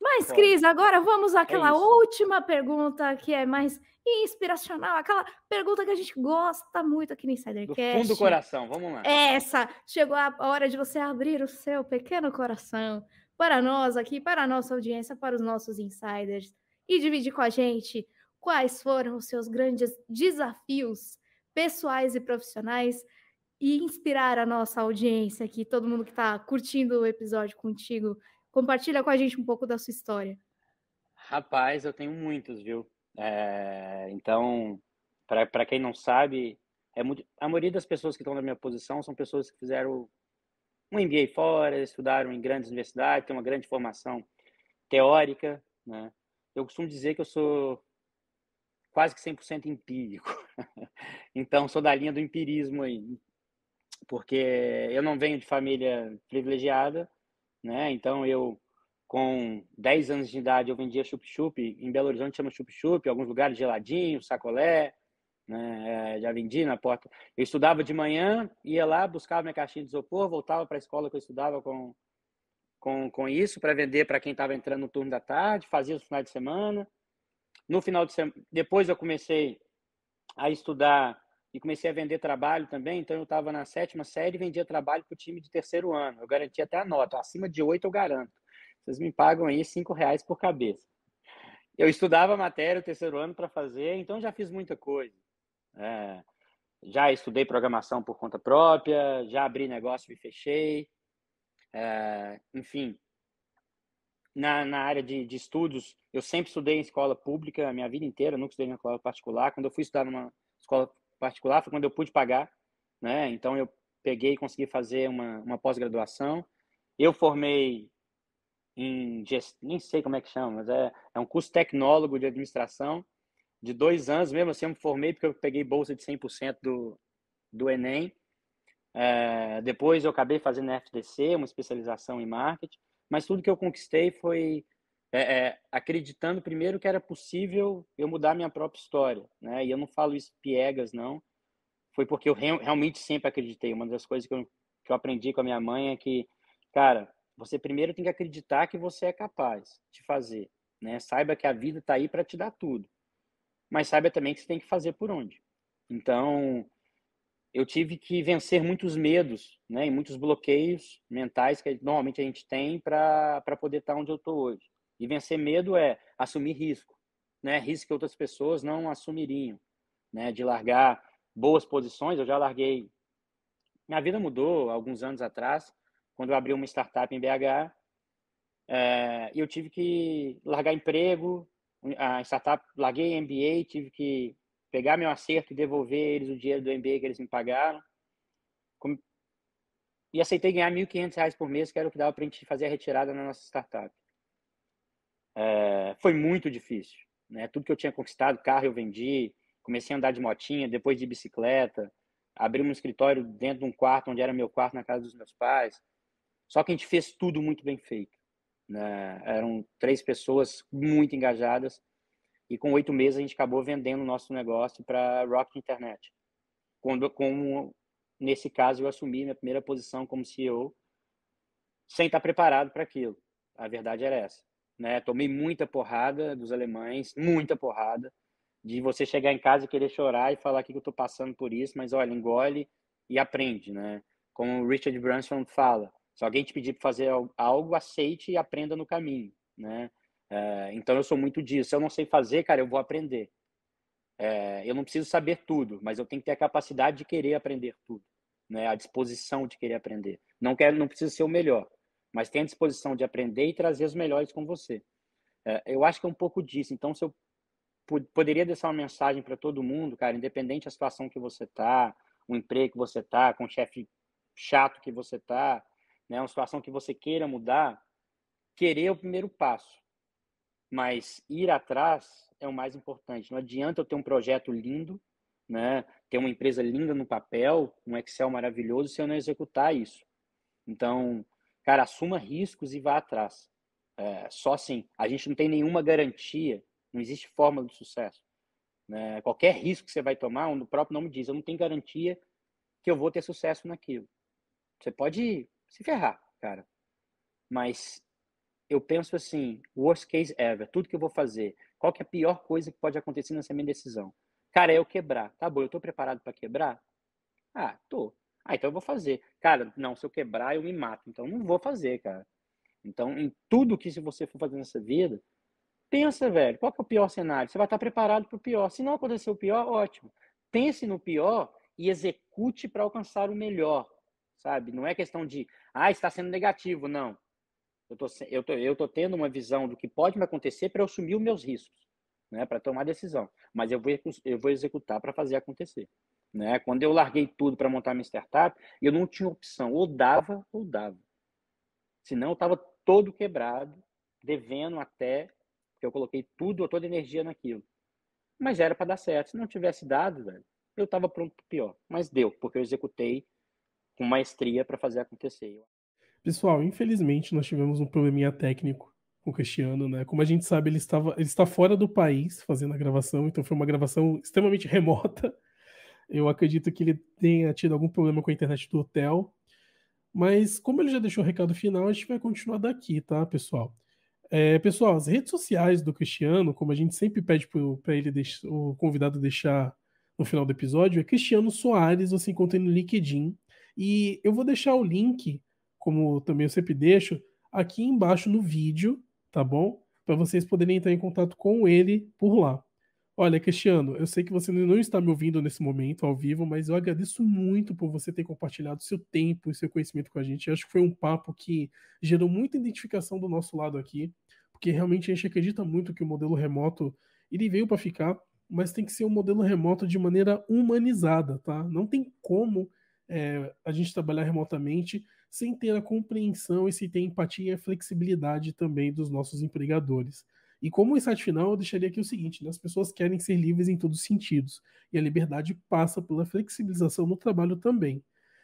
Mas, Cris, agora vamos é àquela é última pergunta que é mais inspiracional, aquela pergunta que a gente gosta muito aqui no Insidercast. Do fundo do coração, vamos lá. Essa, chegou a hora de você abrir o seu pequeno coração para nós aqui, para a nossa audiência, para os nossos insiders e dividir com a gente quais foram os seus grandes desafios pessoais e profissionais e inspirar a nossa audiência aqui, todo mundo que está curtindo o episódio contigo Compartilha com a gente um pouco da sua história. Rapaz, eu tenho muitos, viu? É, então, para quem não sabe, é muito, a maioria das pessoas que estão na minha posição são pessoas que fizeram um MBA fora, estudaram em grandes universidades, têm uma grande formação teórica, né? Eu costumo dizer que eu sou quase que 100% empírico. [LAUGHS] então, sou da linha do empirismo aí, porque eu não venho de família privilegiada, né? Então eu com 10 anos de idade eu vendia chup-chup, em Belo Horizonte chama chup-chup, alguns lugares geladinho, sacolé, né? É, já vendi na porta. Eu estudava de manhã, ia lá, buscava minha caixinha de isopor, voltava para a escola que eu estudava com, com, com isso para vender para quem estava entrando no turno da tarde, fazia os finais de semana. No final de semana, depois eu comecei a estudar e comecei a vender trabalho também. Então, eu estava na sétima série e vendia trabalho para o time de terceiro ano. Eu garantia até a nota, acima de oito eu garanto. Vocês me pagam aí cinco reais por cabeça. Eu estudava matéria o terceiro ano para fazer, então já fiz muita coisa. É, já estudei programação por conta própria, já abri negócio e fechei. É, enfim, na, na área de, de estudos, eu sempre estudei em escola pública a minha vida inteira, nunca estudei em escola particular. Quando eu fui estudar numa escola particular, foi quando eu pude pagar, né? Então eu peguei e consegui fazer uma, uma pós-graduação. Eu formei em nem sei como é que chama, mas é, é um curso tecnólogo de administração de dois anos mesmo assim eu me formei porque eu peguei bolsa de 100% do, do Enem. É, depois eu acabei fazendo FDC, uma especialização em marketing, mas tudo que eu conquistei foi é, é, acreditando primeiro que era possível eu mudar minha própria história, né? E eu não falo isso piegas, não. Foi porque eu re realmente sempre acreditei. Uma das coisas que eu, que eu aprendi com a minha mãe é que, cara, você primeiro tem que acreditar que você é capaz de fazer, né? Saiba que a vida está aí para te dar tudo, mas saiba também que você tem que fazer por onde. Então, eu tive que vencer muitos medos, né? E muitos bloqueios mentais que normalmente a gente tem para poder estar tá onde eu estou hoje. E vencer medo é assumir risco, né? Risco que outras pessoas não assumiriam, né? De largar boas posições, eu já larguei. Minha vida mudou alguns anos atrás, quando eu abri uma startup em BH, é, eu tive que largar emprego, a startup, larguei MBA, tive que pegar meu acerto e devolver eles o dinheiro do MBA que eles me pagaram. E aceitei ganhar R$ 1.500 por mês, que era o que dava para a gente fazer a retirada na nossa startup. É, foi muito difícil. Né? Tudo que eu tinha conquistado, carro eu vendi, comecei a andar de motinha, depois de bicicleta, abri um escritório dentro de um quarto onde era meu quarto na casa dos meus pais. Só que a gente fez tudo muito bem feito. Né? Eram três pessoas muito engajadas e com oito meses a gente acabou vendendo o nosso negócio para Rock Internet. Quando, como nesse caso eu assumi minha primeira posição como CEO, sem estar preparado para aquilo. A verdade era essa né? Tomei muita porrada dos alemães, muita porrada de você chegar em casa e querer chorar e falar que eu estou passando por isso, mas olha, engole e aprende, né? Como o Richard Branson fala, se alguém te pedir para fazer algo, aceite e aprenda no caminho, né? É, então eu sou muito disso. Se eu não sei fazer, cara, eu vou aprender. É, eu não preciso saber tudo, mas eu tenho que ter a capacidade de querer aprender tudo, né? A disposição de querer aprender. Não quero, não preciso ser o melhor, mas tenha disposição de aprender e trazer os melhores com você. É, eu acho que é um pouco disso. Então, se eu poderia deixar uma mensagem para todo mundo, cara, independente da situação que você tá, o emprego que você tá, com o chefe chato que você tá, né, uma situação que você queira mudar, querer é o primeiro passo. Mas ir atrás é o mais importante. Não adianta eu ter um projeto lindo, né, ter uma empresa linda no papel, um Excel maravilhoso, se eu não executar isso. Então, cara, assuma riscos e vá atrás. É, só assim. A gente não tem nenhuma garantia, não existe fórmula de sucesso. Né? Qualquer risco que você vai tomar, o próprio nome diz, eu não tenho garantia que eu vou ter sucesso naquilo. Você pode se ferrar, cara. Mas eu penso assim, worst case ever, tudo que eu vou fazer, qual que é a pior coisa que pode acontecer nessa minha decisão? Cara, é eu quebrar. Tá bom, eu tô preparado para quebrar? Ah, tô. Ah, então eu vou fazer. Cara, não, se eu quebrar, eu me mato. Então não vou fazer, cara. Então, em tudo que se você for fazer nessa vida, pensa, velho, qual que é o pior cenário? Você vai estar preparado para o pior. Se não acontecer o pior, ótimo. Pense no pior e execute para alcançar o melhor, sabe? Não é questão de, ah, está sendo negativo, não. Eu tô, eu tô, eu tô tendo uma visão do que pode me acontecer para eu assumir os meus riscos, né? Para tomar decisão. Mas eu vou, eu vou executar para fazer acontecer. Né? Quando eu larguei tudo para montar minha startup, eu não tinha opção, ou dava ou dava. Senão eu estava todo quebrado, devendo até, porque eu coloquei tudo, toda energia naquilo. Mas era para dar certo. Se não tivesse dado, velho, eu estava pronto para pior. Mas deu, porque eu executei com maestria para fazer acontecer. Pessoal, infelizmente nós tivemos um probleminha técnico com o Cristiano, né? Como a gente sabe, ele estava ele está fora do país fazendo a gravação, então foi uma gravação extremamente remota. Eu acredito que ele tenha tido algum problema com a internet do hotel. Mas como ele já deixou o recado final, a gente vai continuar daqui, tá, pessoal? É, pessoal, as redes sociais do Cristiano, como a gente sempre pede para ele deixar, o convidado deixar no final do episódio, é Cristiano Soares, você encontra no LinkedIn. E eu vou deixar o link, como também eu sempre deixo, aqui embaixo no vídeo, tá bom? Para vocês poderem entrar em contato com ele por lá. Olha, Cristiano, eu sei que você não está me ouvindo nesse momento ao vivo, mas eu agradeço muito por você ter compartilhado seu tempo e seu conhecimento com a gente. Eu acho que foi um papo que gerou muita identificação do nosso lado aqui, porque realmente a gente acredita muito que o modelo remoto ele veio para ficar, mas tem que ser um modelo remoto de maneira humanizada, tá? Não tem como é, a gente trabalhar remotamente sem ter a compreensão e sem ter empatia e flexibilidade também dos nossos empregadores. E como insight final, eu deixaria aqui o seguinte: né? as pessoas querem ser livres em todos os sentidos, e a liberdade passa pela flexibilização no trabalho também.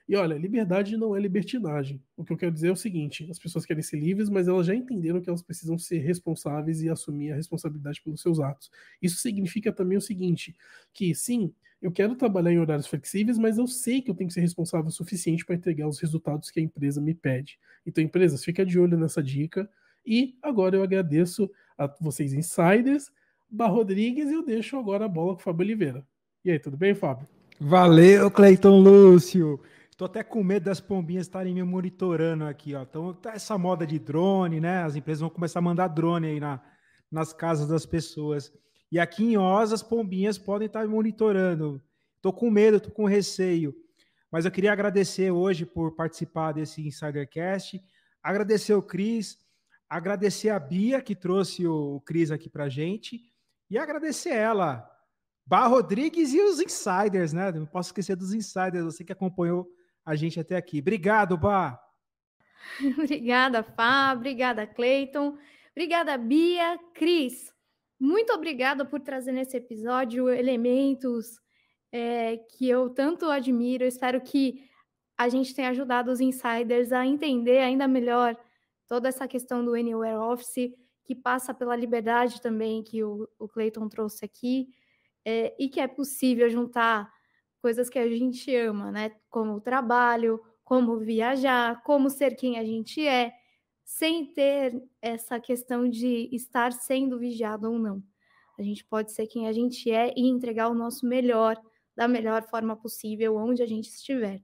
E olha, liberdade não é libertinagem. O que eu quero dizer é o seguinte: as pessoas querem ser livres, mas elas já entenderam que elas precisam ser responsáveis e assumir a responsabilidade pelos seus atos. Isso significa também o seguinte: que sim, eu quero trabalhar em horários flexíveis, mas eu sei que eu tenho que ser responsável o suficiente para entregar os resultados que a empresa me pede. Então, empresas, fica de olho nessa dica. E agora eu agradeço a vocês, insiders. Bar Rodrigues, e eu deixo agora a bola com o Fábio Oliveira. E aí, tudo bem, Fábio? Valeu, Cleiton Lúcio. Estou até com medo das pombinhas estarem me monitorando aqui, ó. Então, tá essa moda de drone, né? As empresas vão começar a mandar drone aí na, nas casas das pessoas. E aqui em Oz, as pombinhas podem estar me monitorando. Estou com medo, estou com receio. Mas eu queria agradecer hoje por participar desse Insidercast. Agradecer o Cris, agradecer a Bia, que trouxe o Cris aqui para gente, e agradecer ela, Bar Rodrigues e os insiders, né? Não posso esquecer dos insiders, você que acompanhou a gente até aqui. Obrigado, Bar! [LAUGHS] obrigada, Fá, obrigada, Cleiton, obrigada, Bia, Cris. Muito obrigada por trazer nesse episódio elementos é, que eu tanto admiro. espero que a gente tenha ajudado os insiders a entender ainda melhor toda essa questão do Anywhere Office, que passa pela liberdade também que o, o Clayton trouxe aqui, é, e que é possível juntar coisas que a gente ama, né? Como o trabalho, como viajar, como ser quem a gente é, sem ter essa questão de estar sendo vigiado ou não. A gente pode ser quem a gente é e entregar o nosso melhor da melhor forma possível onde a gente estiver.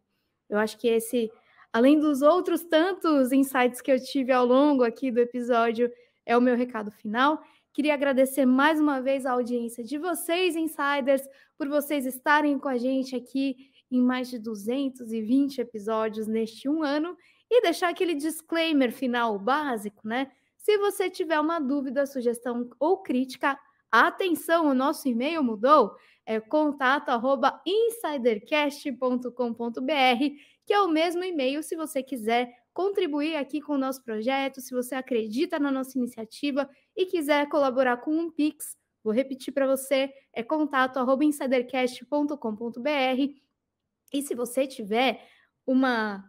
Eu acho que esse Além dos outros tantos insights que eu tive ao longo aqui do episódio, é o meu recado final. Queria agradecer mais uma vez a audiência de vocês, insiders, por vocês estarem com a gente aqui em mais de 220 episódios neste um ano e deixar aquele disclaimer final básico, né? Se você tiver uma dúvida, sugestão ou crítica, atenção, o nosso e-mail mudou, é contato@insidercast.com.br que é o mesmo e-mail se você quiser contribuir aqui com o nosso projeto, se você acredita na nossa iniciativa e quiser colaborar com um Pix, vou repetir para você, é contato@insidercast.com.br. E se você tiver uma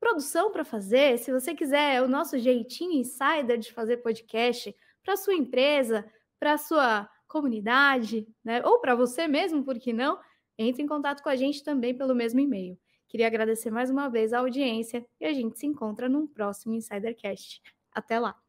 produção para fazer, se você quiser o nosso jeitinho insider de fazer podcast para sua empresa, para sua comunidade, né, ou para você mesmo, por que não? Entre em contato com a gente também pelo mesmo e-mail. Queria agradecer mais uma vez a audiência e a gente se encontra num próximo Insidercast. Até lá!